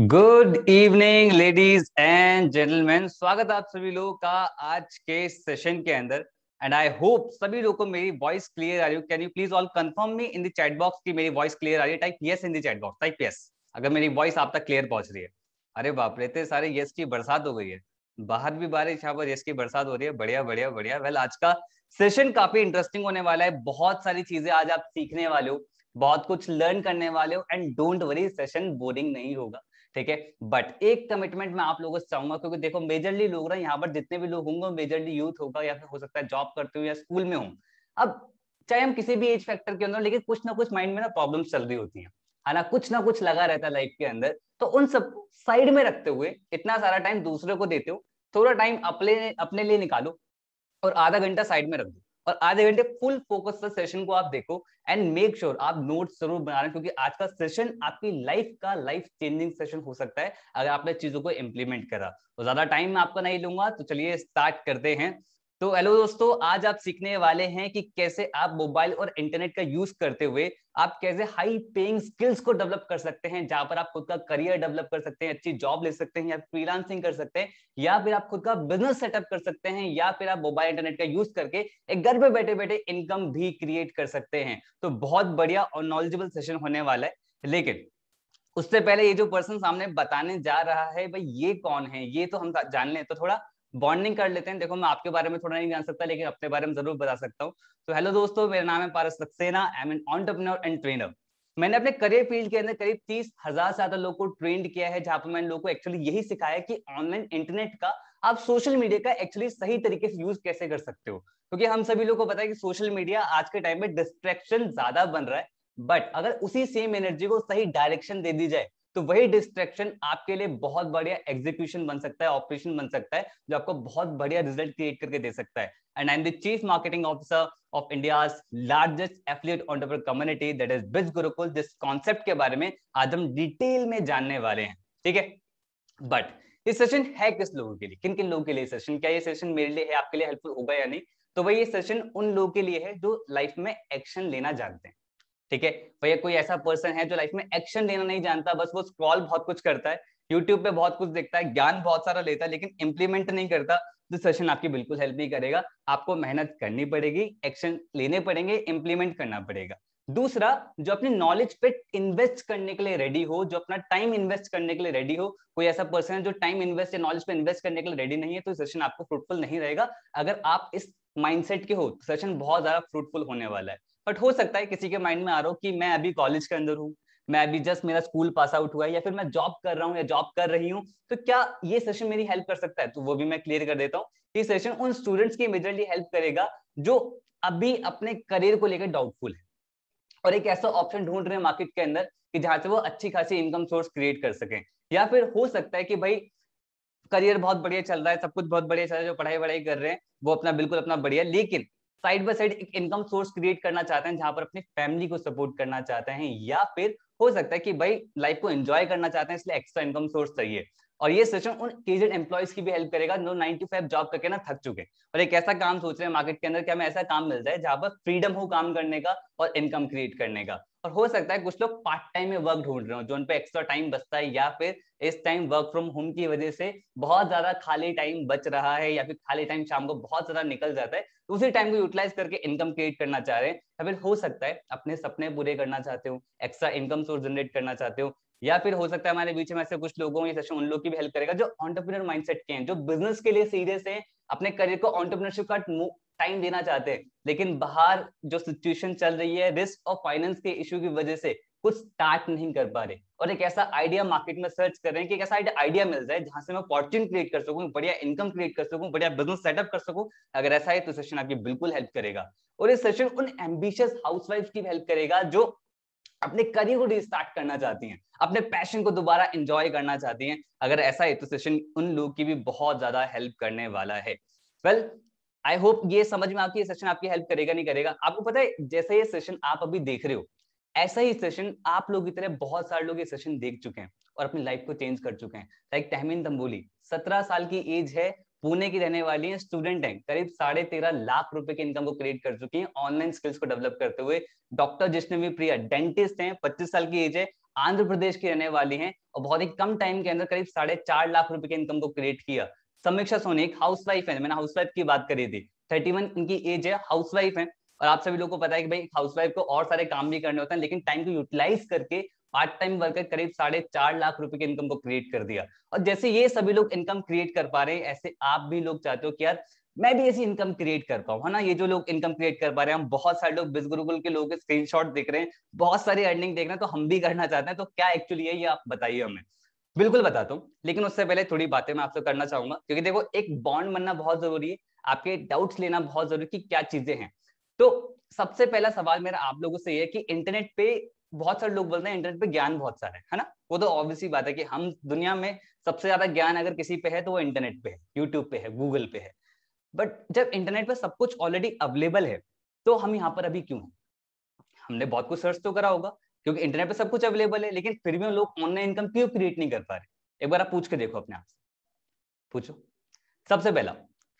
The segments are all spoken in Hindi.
Good evening ladies and gentleman स्वागत आप सभी लोगों का आज के सेशन के अंदर एंड आई होप सभी लोगों को मेरी वॉइस क्लियर आ रही हो can you please all confirm me in the chat box की मेरी वॉइस क्लियर आ रही है type yes in the chat box type yes अगर मेरी वॉइस आप तक क्लियर पहुंच रही है अरे बाप रहते सारे यस की बरसात हो गई है बाहर भी बारिश यहाँ पर यस की बरसात हो रही है बढ़िया बढ़िया बढ़िया वेल आज का सेशन काफी इंटरेस्टिंग होने वाला है बहुत सारी चीजें आज आप सीखने वाले हो बहुत कुछ लर्न करने वाले हो and don't worry session boring नहीं होगा ठीक है बट एक कमिटमेंट मैं आप लोगों से चाहूंगा क्योंकि देखो मेजरली लोग ना यहाँ पर जितने भी लोग होंगे मेजरली यूथ होगा या फिर हो सकता है जॉब करते हो या स्कूल में हो अब चाहे हम किसी भी एज फैक्टर के अंदर लेकिन कुछ ना कुछ माइंड में ना प्रॉब्लम चल रही होती है है ना कुछ ना कुछ लगा रहता है लाइफ के अंदर तो उन सब साइड में रखते हुए इतना सारा टाइम दूसरे को देते हो थोड़ा टाइम अपने अपने लिए निकालो और आधा घंटा साइड में रख दो और आधे घंटे फुल फोकस से सेशन को आप देखो एंड मेक श्योर आप नोट जरूर बना रहे हैं क्योंकि आज का सेशन आपकी लाइफ का लाइफ चेंजिंग सेशन हो सकता है अगर आपने चीजों को इम्प्लीमेंट करा तो ज्यादा टाइम आपका नहीं लूंगा तो चलिए स्टार्ट करते हैं तो हेलो दोस्तों आज आप सीखने वाले हैं कि कैसे आप मोबाइल और इंटरनेट का यूज करते हुए आप कैसे हाई पेइंग स्किल्स को डेवलप कर सकते हैं जहां पर आप खुद का करियर डेवलप कर सकते हैं अच्छी जॉब ले सकते हैं या फ्रीलांसिंग कर सकते हैं या फिर आप खुद का बिजनेस सेटअप कर सकते हैं या फिर आप मोबाइल इंटरनेट का यूज करके एक घर पर बैठे बैठे इनकम भी क्रिएट कर सकते हैं तो बहुत बढ़िया और नॉलेजेबल सेशन होने वाला है लेकिन उससे पहले ये जो पर्सन सामने बताने जा रहा है भाई ये कौन है ये तो हम जान लें तो थोड़ा बॉन्डिंग कर लेते हैं देखो मैं आपके बारे में थोड़ा नहीं जान सकता लेकिन अपने बारे में जरूर बता सकता हूँ तो हेलो दोस्तों मेरा नाम है Paras Saxena I am an entrepreneur and trainer मैंने अपने करियर फील्ड के अंदर करीब तीस हजार से ज्यादा लोगों को ट्रेंड किया है जहां पर मैंने लोगों को एक्चुअली यही सिखाया कि ऑनलाइन इंटरनेट का आप सोशल मीडिया का एक्चुअली सही तरीके से यूज कैसे कर सकते हो क्योंकि हम सभी लोगों को पता है कि सोशल मीडिया आज के टाइम में डिस्ट्रैक्शन ज्यादा बन रहा है बट अगर उसी सेम एनर्जी को सही डायरेक्शन दे दी जाए तो वही डिस्ट्रेक्शन आपके लिए बहुत बढ़िया एग्जीक्यूशन बन सकता है ऑपरेशन बन सकता है जो आपको बहुत बढ़िया रिजल्ट क्रिएट करके दे सकता है and I am the chief marketing officer of India largest affiliate entrepreneur community that is बिज गुरुकुल जिस कॉन्सेप्ट के बारे में आज हम डिटेल में जानने वाले हैं ठीक है बट ये सेशन है किस लोगों के लिए किन किन लोगों के लिए सेशन क्या ये सेशन मेरे लिए है आपके लिए हेल्पफुल होगा या नहीं तो वही ये सेशन उन लोगों के लिए है जो लाइफ में एक्शन लेना जानते हैं ठीक है भैया कोई ऐसा पर्सन है जो लाइफ में एक्शन लेना नहीं जानता बस वो स्क्रॉल बहुत कुछ करता है यूट्यूब पे बहुत कुछ देखता है ज्ञान बहुत सारा लेता है लेकिन इम्प्लीमेंट नहीं करता तो सेशन आपकी बिल्कुल हेल्प नहीं करेगा आपको मेहनत करनी पड़ेगी एक्शन लेने पड़ेंगे इंप्लीमेंट करना पड़ेगा दूसरा जो अपने नॉलेज पे इन्वेस्ट करने के लिए रेडी हो जो अपना टाइम इन्वेस्ट करने के लिए रेडी हो कोई ऐसा पर्सन है जो टाइम इन्वेस्ट या नॉलेज पे इन्वेस्ट करने के लिए रेडी नहीं है तो सेशन आपको फ्रूटफुल नहीं रहेगा अगर आप इस माइंडसेट के हो तो सेशन बहुत ज्यादा फ्रूटफुल होने वाला है बट हो सकता है किसी के माइंड में आ रहा हो कि मैं अभी कॉलेज के अंदर हूँ मैं अभी जस्ट मेरा स्कूल पास आउट हुआ है या फिर मैं जॉब कर रहा हूँ या जॉब कर रही हूँ तो क्या ये सेशन मेरी हेल्प कर सकता है तो वो भी मैं क्लियर कर देता हूँ ये सेशन उन स्टूडेंट्स की मेजरली हेल्प करेगा जो अभी अपने करियर को लेकर डाउटफुल है और एक ऐसा ऑप्शन ढूंढ रहे हैं मार्केट के अंदर कि जहां से वो अच्छी खासी इनकम सोर्स क्रिएट कर सके या फिर हो सकता है कि भाई करियर बहुत बढ़िया चल रहा है सब कुछ बहुत बढ़िया चल रहा है जो पढ़ाई वढ़ाई कर रहे हैं वो अपना बिल्कुल अपना बढ़िया लेकिन साइड बाय साइड एक इनकम सोर्स क्रिएट करना चाहते हैं जहां पर अपनी फैमिली को सपोर्ट करना चाहते हैं या फिर हो सकता है कि भाई लाइफ को एंजॉय करना चाहते हैं इसलिए एक्स्ट्रा इनकम सोर्स चाहिए और ये सिस्टम उन केजेड एम्प्लॉयज की भी हेल्प करेगा जो नाइन टू फाइव जॉब करके ना थक चुके हैं और एक ऐसा काम सोच रहे हैं मार्केट के अंदर कि हमें ऐसा काम मिल जाए जहां पर फ्रीडम हो काम करने का और इनकम क्रिएट करने का और हो सकता है कुछ लोग पार्ट टाइम में वर्क ढूंढ रहे हो जो उन पे एक्स्ट्रा टाइम बचता है या फिर इस टाइम वर्क फ्रॉम होम की वजह से बहुत ज्यादा खाली टाइम बच रहा है या फिर खाली टाइम शाम को बहुत ज्यादा निकल जाता है तो उसी टाइम को यूटिलाइज करके इनकम क्रिएट करना चाह रहे हैं या फिर हो सकता है अपने सपने पूरे करना चाहते हो एक्स्ट्रा इनकम सोर्स जनरेट करना चाहते हो या फिर हो सकता है हमारे बीच में ऐसे कुछ लोगों या उन लोग की भी हेल्प करेगा जो ऑन्टरप्रीनर माइंडसेट के हैं जो बिजनेस के लिए सीरियस है अपने करियर को ऑन्टरप्रीनरशिप का टाइम देना चाहते हैं लेकिन बाहर जो सिचुएशन चल रही है रिस्क और फाइनेंस के इश्यू की वजह से कुछ स्टार्ट नहीं कर पा रहे और एक ऐसा आइडिया मार्केट में सर्च कर रहे हैं कि एक ऐसा आइडिया मिल जाए जहां से मैं अपॉर्चुनिटी क्रिएट कर सकूं बढ़िया इनकम क्रिएट कर सकूं बढ़िया बिजनेस सेटअप कर सकूं अगर ऐसा है तो सेशन आपकी बिल्कुल हेल्प करेगा और ये सेशन उन एम्बिशियस हाउस की हेल्प करेगा जो अपने करियर को रिस्टार्ट करना चाहती हैं अपने पैशन को दोबारा एंजॉय करना चाहती हैं अगर ऐसा है तो सेशन उन लोग की भी बहुत ज्यादा हेल्प करने वाला है वेल well, आई होप ये समझ में आपकी ये सेशन आपकी हेल्प करेगा नहीं करेगा आपको पता है जैसे ये सेशन आप अभी देख रहे हो ऐसा ही सेशन आप लोग की तरह बहुत सारे लोग ये सेशन देख चुके हैं और अपनी लाइफ को चेंज कर चुके हैं लाइक तहमीन तंबोली सत्रह साल की एज है पुणे की रहने वाली है स्टूडेंट हैं करीब साढ़े तेरह लाख रुपए की इनकम को क्रिएट कर चुकी है ऑनलाइन स्किल्स को डेवलप करते हुए डॉक्टर जिसने भी प्रिया डेंटिस्ट हैं पच्चीस साल की एज है आंध्र प्रदेश की रहने वाली हैं और बहुत ही कम टाइम के अंदर करीब साढ़े चार लाख रुपए की इनकम को क्रिएट किया समीक्षा एक हाउस वाइफ है मैंने हाउस वाइफ की बात करी थी थर्टी वन इनकी एज है हाउस वाइफ है और आप सभी लोगों को पता है कि भाई हाउस वाइफ को और सारे काम भी करने होते हैं लेकिन टाइम को यूटिलाइज करके पार्ट टाइम वर्कर करीब साढ़े चार लाख रुपए की इनकम को क्रिएट कर दिया और जैसे ये सभी लोग इनकम क्रिएट कर पा रहे हैं ऐसे आप भी लोग चाहते हो कि यार मैं भी ऐसी इनकम क्रिएट कर पाऊँ है ना ये जो लोग इनकम क्रिएट कर पा रहे हैं हम बहुत सारे लोग बिज गुरुकुल के लोग स्क्रीन देख रहे हैं बहुत सारी अर्निंग देख रहे हैं तो हम भी करना चाहते हैं तो क्या एक्चुअली है ये आप बताइए हमें बिल्कुल बताता हूँ लेकिन उससे पहले थोड़ी बातें मैं आपसे करना चाहूंगा क्योंकि देखो एक बॉन्ड बनना बहुत जरूरी है आपके डाउट्स लेना बहुत जरूरी कि क्या चीजें हैं तो सबसे पहला सवाल मेरा आप लोगों से ये कि इंटरनेट पे बहुत सारे लोग बोलते हैं इंटरनेट पे ज्ञान बहुत सारा है ना वो तो ऑब्वियसली बात है कि हम दुनिया में सबसे ज्यादा ज्ञान अगर किसी पे है तो वो इंटरनेट पे है यूट्यूब पे है गूगल पे है बट जब इंटरनेट पर सब कुछ ऑलरेडी अवेलेबल है तो हम यहाँ पर अभी क्यों हमने बहुत कुछ सर्च तो करा होगा क्योंकि इंटरनेट पे सब कुछ अवेलेबल है लेकिन फिर भी हम लोग ऑनलाइन इनकम क्यों क्रिएट नहीं कर पा रहे एक बार आप पूछ के देखो अपने आप से पूछो सबसे पहला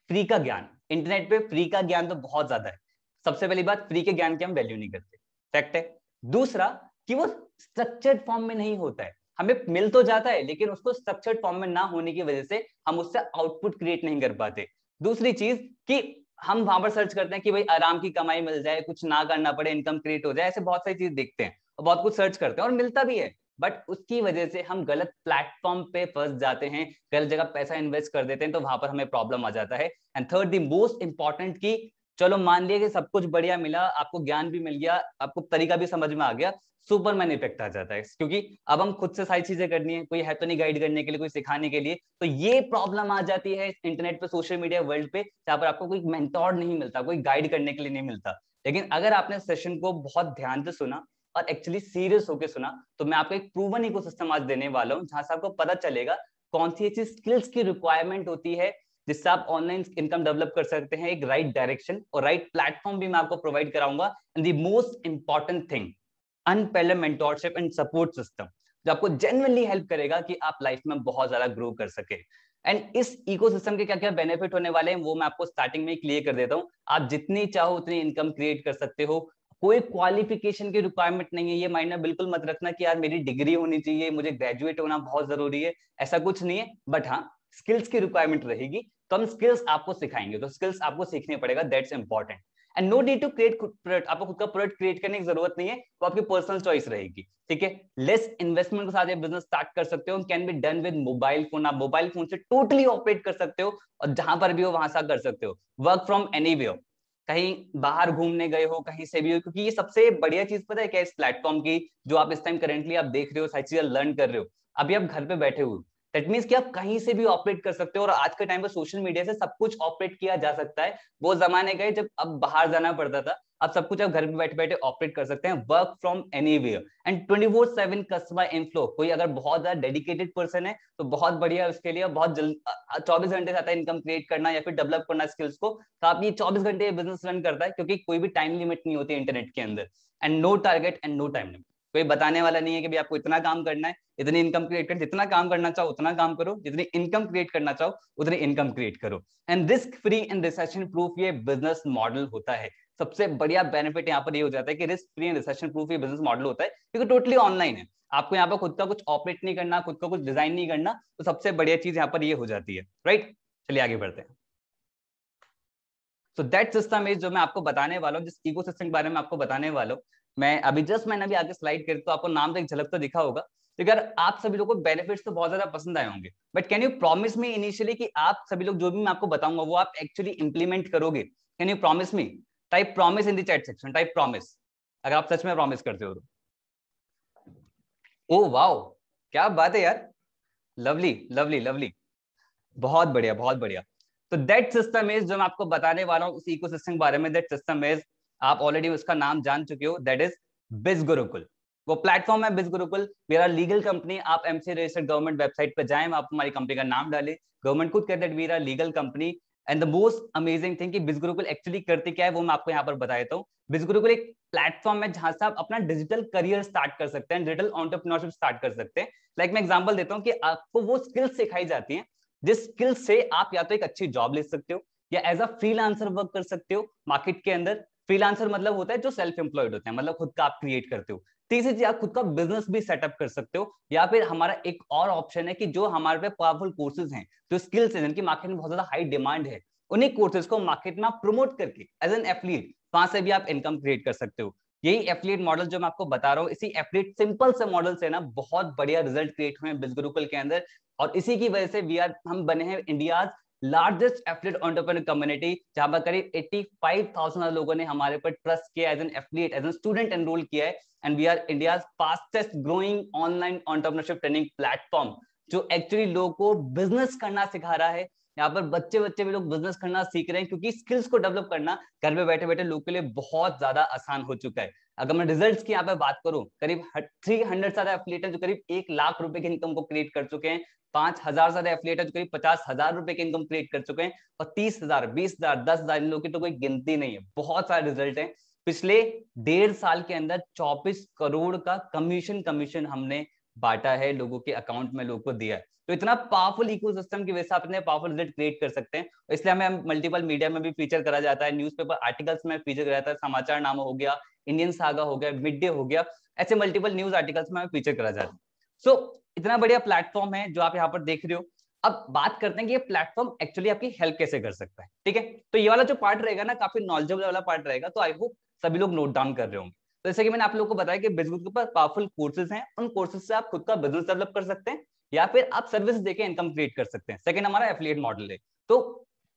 फ्री का ज्ञान इंटरनेट पे फ्री का ज्ञान तो बहुत ज्यादा है सबसे पहली बात फ्री के ज्ञान की हम वैल्यू नहीं करते फैक्ट है दूसरा कि वो स्ट्रक्चर्ड फॉर्म में नहीं होता है हमें मिल तो जाता है लेकिन उसको स्ट्रक्चर्ड फॉर्म में ना होने की वजह से हम उससे आउटपुट क्रिएट नहीं कर पाते दूसरी चीज कि हम वहां पर सर्च करते हैं कि भाई आराम की कमाई मिल जाए कुछ ना करना पड़े इनकम क्रिएट हो जाए ऐसे बहुत सारी चीज देखते हैं और बहुत कुछ सर्च करते हैं और मिलता भी है बट उसकी वजह से हम गलत प्लेटफॉर्म पे फंस जाते हैं गलत जगह पैसा इन्वेस्ट कर देते हैं तो वहां पर हमें प्रॉब्लम आ जाता है and third the most important की चलो मान लिया कि सब कुछ बढ़िया मिला आपको ज्ञान भी मिल गया आपको तरीका भी समझ में आ गया सुपरमैन इफेक्ट आ जाता है क्योंकि अब हम खुद से सारी चीजें करनी है कोई है तो नहीं गाइड करने के लिए कोई सिखाने के लिए तो ये प्रॉब्लम आ जाती है इंटरनेट पे सोशल मीडिया वर्ल्ड पे जहाँ पर आपको कोई मेंटोर नहीं मिलता कोई गाइड करने के लिए नहीं मिलता लेकिन अगर आपने सेशन को बहुत ध्यान से सुना और एक्चुअली सीरियस होकर सुना तो मैं आपको एक प्रूवन इकोसिस्टम आज देने वाला हूँ जहां से आपको पता चलेगा कौन सी ऐसी स्किल्स की रिक्वायरमेंट होती है जिससे आप ऑनलाइन इनकम डेवलप कर सकते हैं एक राइट right डायरेक्शन और राइट right प्लेटफॉर्म भी मैं आपको प्रोवाइड कराऊंगा and the most important thing unparalleled mentorship and support system जो आपको जेनवनली हेल्प करेगा कि आप लाइफ में बहुत ज्यादा ग्रो कर सके एंड इस इकोसिस्टम के क्या क्या बेनिफिट होने वाले हैं वो मैं आपको स्टार्टिंग में क्लियर कर देता हूँ आप जितनी चाहो उतनी इनकम क्रिएट कर सकते हो कोई क्वालिफिकेशन की रिक्वायरमेंट नहीं है ये माइंड में बिल्कुल मत रखना कि यार मेरी डिग्री होनी चाहिए मुझे ग्रेजुएट होना बहुत जरूरी है ऐसा कुछ नहीं है बट हाँ स्किल्स की रिक्वायरमेंट रहेगी तो हम स्किल्स आपको सिखाएंगे तो स्किल्स आपको सीखने पड़ेगा that's important and no D to create product आपको खुद का प्रोडक्ट क्रिएट करने की जरूरत नहीं है वो आपकी पर्सनल चॉइस रहेगी ठीक है लेस इन्वेस्टमेंट के साथ ये बिजनेस स्टार्ट कर सकते हो can be done with mobile phone आप मोबाइल फोन से टोटली ऑपरेट कर सकते हो और जहां पर भी हो वहां से कर सकते हो वर्क फ्रॉम एनी वे कहीं बाहर घूमने गए हो कहीं से भी हो क्योंकि ये सबसे बढ़िया चीज पता है क्या इस प्लेटफॉर्म की जो आप इस टाइम करेंटली आप देख रहे हो सारी चीजें लर्न कर रहे हो अभी आप घर पे बैठे हुए दैट मीन्स कि आप कहीं से भी ऑपरेट कर सकते हो और आज के टाइम पर सोशल मीडिया से सब कुछ ऑपरेट किया जा सकता है वो जमाने का जब अब बाहर जाना पड़ता था आप सब कुछ आप घर में बैठे बैठे ऑपरेट कर सकते हैं work from any and twenty four seven customer inflow कोई अगर बहुत ज्यादा डेडिकेटेड पर्सन है तो बहुत बढ़िया उसके लिए बहुत जल्द चौबीस घंटे से आता है इनकम क्रिएट करना या फिर डेवलप करना स्किल्स को तो आप ये चौबीस घंटे बिजनेस रन करता है क्योंकि कोई भी टाइम लिमिट नहीं होती इंटरनेट के अंदर and no target and no time limit कोई बताने वाला नहीं है कि भी आपको इतना काम करना है इतनी इनकम क्रिएट कर जितना काम करना चाहो उतना काम करो जितनी इनकम क्रिएट करना चाहो उतनी इनकम क्रिएट करो and risk free and recession proof ये बिजनेस मॉडल होता है सबसे बढ़िया बेनिफिट यहाँ पर ये हो जाता है कि risk free and recession proof ये बिजनेस मॉडल होता है क्योंकि टोटली ऑनलाइन है आपको यहाँ पर खुद का कुछ ऑपरेट नहीं करना खुद का कुछ डिजाइन नहीं करना तो सबसे बढ़िया चीज यहाँ पर ये हो जाती है राइट चलिए आगे बढ़ते हैं सो दैट सिस्टम इज जो मैं आपको बताने वाला हूँ जिस इको के बारे में आपको बताने वाला हूँ मैं अभी जस्ट मैंने अभी आगे स्लाइड करी तो आपको नाम तो एक झलक तो दिखा होगा यार आप सभी लोगों को बेनिफिट्स तो बहुत ज्यादा पसंद आए होंगे but can you promise me initially कि आप सभी लोग जो भी मैं आपको बताऊंगा वो आप एक्चुअली इंप्लीमेंट करोगे can you promise me type promise in the chat section type promise अगर आप सच में प्रॉमिस करते हो तो ओ oh, वाओ क्या बात है यार लवली लवली लवली बहुत बढ़िया बहुत बढ़िया तो दैट सिस्टम इज जो मैं आपको बताने वाला हूँ उस इकोसिस्टम के बारे में दैट सिस्टम इज आप ऑलरेडी उसका नाम जान चुके हो दैट इज बिज गुरुकुल वो प्लेटफॉर्म है बिज गुरुकुल मेरा लीगल कंपनी आप एमसी रजिस्टर्ड गवर्नमेंट वेबसाइट पर जाए आप हमारी कंपनी का नाम डालें गवर्नमेंट खुद कहते हैं मेरा legal company and the most amazing thing Biz Gurukul actually करते क्या है वो मैं आपको यहाँ पर बता देता हूँ बिज गुरुकुल एक प्लेटफॉर्म है जहां से आप अपना डिजिटल करियर स्टार्ट कर सकते हैं डिजिटल ऑन्टरप्रनोरशिप स्टार्ट कर सकते हैं लाइक like मैं एग्जाम्पल देता हूँ कि आपको वो स्किल्स सिखाई जाती है जिस स्किल से आप या तो एक अच्छी जॉब ले सकते हो या एज अ फ्रीलांसर वर्क कर सकते हो मार्केट के अंदर फ्रीलांसर मतलब होता है जो सेल्फ एम्प्लॉयड होते हैं मतलब खुद का आप क्रिएट करते हो तीसरी तो चीज आप खुद का बिजनेस भी सेटअप कर सकते हो या फिर हमारा एक और ऑप्शन है कि जो हमारे पे पावरफुल कोर्सेज हैं जो स्किल्स हैं जिनकी मार्केट में बहुत ज्यादा हाई डिमांड है उन्हीं कोर्सेज को मार्केट में प्रमोट करके एज एन एफलीट वहां से भी आप इनकम क्रिएट कर सकते हो यही एफलीट मॉडल जो मैं आपको बता रहा हूँ इसी एफलीट सिंपल से मॉडल से ना बहुत बढ़िया रिजल्ट क्रिएट हुए हैं बिजगुरुकुल के अंदर और इसी की वजह से वी आर हम बने हैं India largest affiliate entrepreneur community जहां पर करीब 85,000 लोगों ने हमारे पर ट्रस्ट किया as an affiliate as an student enrol किया है and we are India fastest growing online entrepreneurship training platform जो एक्चुअली लोगों को बिजनेस करना सिखा रहा है यहाँ पर बच्चे बच्चे भी लोग बिजनेस करना सीख रहे हैं क्योंकि स्किल्स को डेवलप करना घर में बैठे बैठे लोग के लिए बहुत ज्यादा आसान हो चुका है अगर मैं रिजल्ट्स की यहाँ पर बात करूं करीब थ्री हंड्रेड सारे एफिलेट है जो करीब एक लाख रुपए की इनकम को क्रिएट कर चुके हैं पांच हजार सारे एफिलेट है जो करीब पचास हजार रुपए की इनकम क्रिएट कर चुके हैं और तीस हजार बीस हजार दस हजार इन लोगों की तो कोई गिनती नहीं है बहुत सारे रिजल्ट है पिछले डेढ़ साल के अंदर चौबीस करोड़ का कमीशन कमीशन हमने बांटा है लोगों के अकाउंट में लोगों को दिया है तो इतना पावरफुल इकोसिस्टम की वजह से आप इतने पावरफुल रिजल्ट क्रिएट कर सकते हैं इसलिए हमें मल्टीपल मीडिया में भी फीचर करा जाता है न्यूज़पेपर आर्टिकल्स में फीचर करा जाता है समाचार नाम हो गया इंडियन सागा हो गया मिड डे हो गया ऐसे मल्टीपल न्यूज आर्टिकल्स में हमें फीचर करा जाता है सो so, इतना बढ़िया प्लेटफॉर्म है जो आप यहाँ पर देख रहे हो अब बात करते हैं कि ये प्लेटफॉर्म एक्चुअली आपकी हेल्प कैसे कर सकता है ठीक है तो ये वाला जो पार्ट रहेगा ना काफी नॉलेजेबल वाला पार्ट रहेगा तो आई होप सभी लोग नोट डाउन कर रहे होंगे तो जैसे कि मैंने आप लोगों को बताया कि बिजनेस के ऊपर पावरफुल कोर्सेज हैं उन कोर्सेज से आप खुद का बिजनेस डेवलप कर सकते हैं या फिर आप सर्विस देकर इनकम क्रिएट कर सकते हैं सेकंड हमारा एफिलियट मॉडल है तो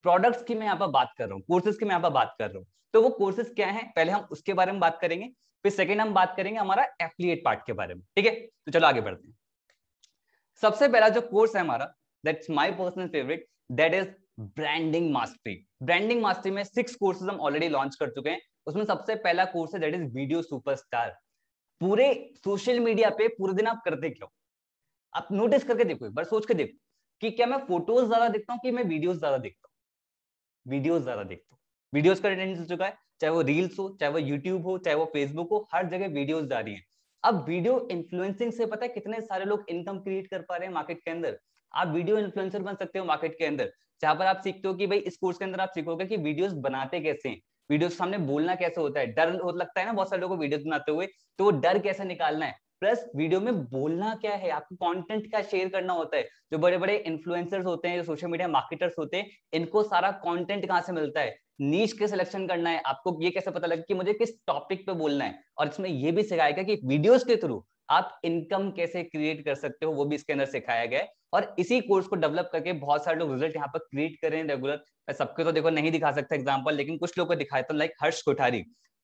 प्रोडक्ट्स की मैं यहाँ पर बात कर रहा हूँ कोर्सेज की मैं यहाँ पर बात कर रहा हूँ तो वो कोर्सेज क्या है पहले हम उसके बारे में बात करेंगे फिर सेकेंड हम बात करेंगे हमारा एफिलियट पार्ट के बारे में ठीक है तो चलो आगे बढ़ते हैं सबसे पहला जो कोर्स है हमारा that's my personal favourite that is branding mastery branding mastery में सिक्स कोर्सेज हम ऑलरेडी लॉन्च कर चुके हैं उसमें सबसे पहला कोर्स है दैट इज वीडियो सुपरस्टार पूरे सोशल मीडिया पे पूरे दिन आप करते क्यों आप नोटिस करके देखो एक बार सोच के देखो कि क्या मैं फोटोज ज्यादा देखता हूँ कि मैं वीडियोज ज्यादा देखता हूँ वीडियोज ज्यादा देखता हूँ वीडियोज का अटेंडेंस हो चुका है चाहे वो रील्स हो चाहे वो यूट्यूब हो चाहे वो फेसबुक हो हर जगह वीडियोज जा रही है अब वीडियो इन्फ्लुएंसिंग से पता है कितने सारे लोग इनकम क्रिएट कर पा रहे हैं मार्केट के अंदर आप वीडियो इन्फ्लुएंसर बन सकते हो मार्केट के अंदर जहां पर आप सीखते हो कि भाई इस कोर्स के अंदर आप सीखोगे कि वीडियोस बनाते कैसे हैं वीडियो सामने बोलना कैसे होता है डर हो लगता है ना बहुत सारे लोगों को वीडियो बनाते हुए तो वो डर कैसे निकालना है प्लस वीडियो में बोलना क्या है आपको कंटेंट क्या शेयर करना होता है जो बड़े बड़े इन्फ्लुएंसर्स होते हैं जो सोशल मीडिया मार्केटर्स होते हैं इनको सारा कंटेंट कहाँ से मिलता है नीच के सिलेक्शन करना है आपको ये कैसे पता लगे कि मुझे किस टॉपिक पे बोलना है और इसमें ये भी सिखाएगा कि वीडियोस के थ्रू आप इनकम कैसे क्रिएट कर सकते हो वो भी इसके अंदर सिखाया गया है और इसी कोर्स को डेवलप करके बहुत सारे लोग रिजल्ट यहाँ पर क्रिएट कर रहे हैं रेगुलर सबके तो देखो नहीं दिखा सकता एग्जाम्पल लेकिन कुछ लोग को दिखाया था तो लाइक हर्ष कोठारी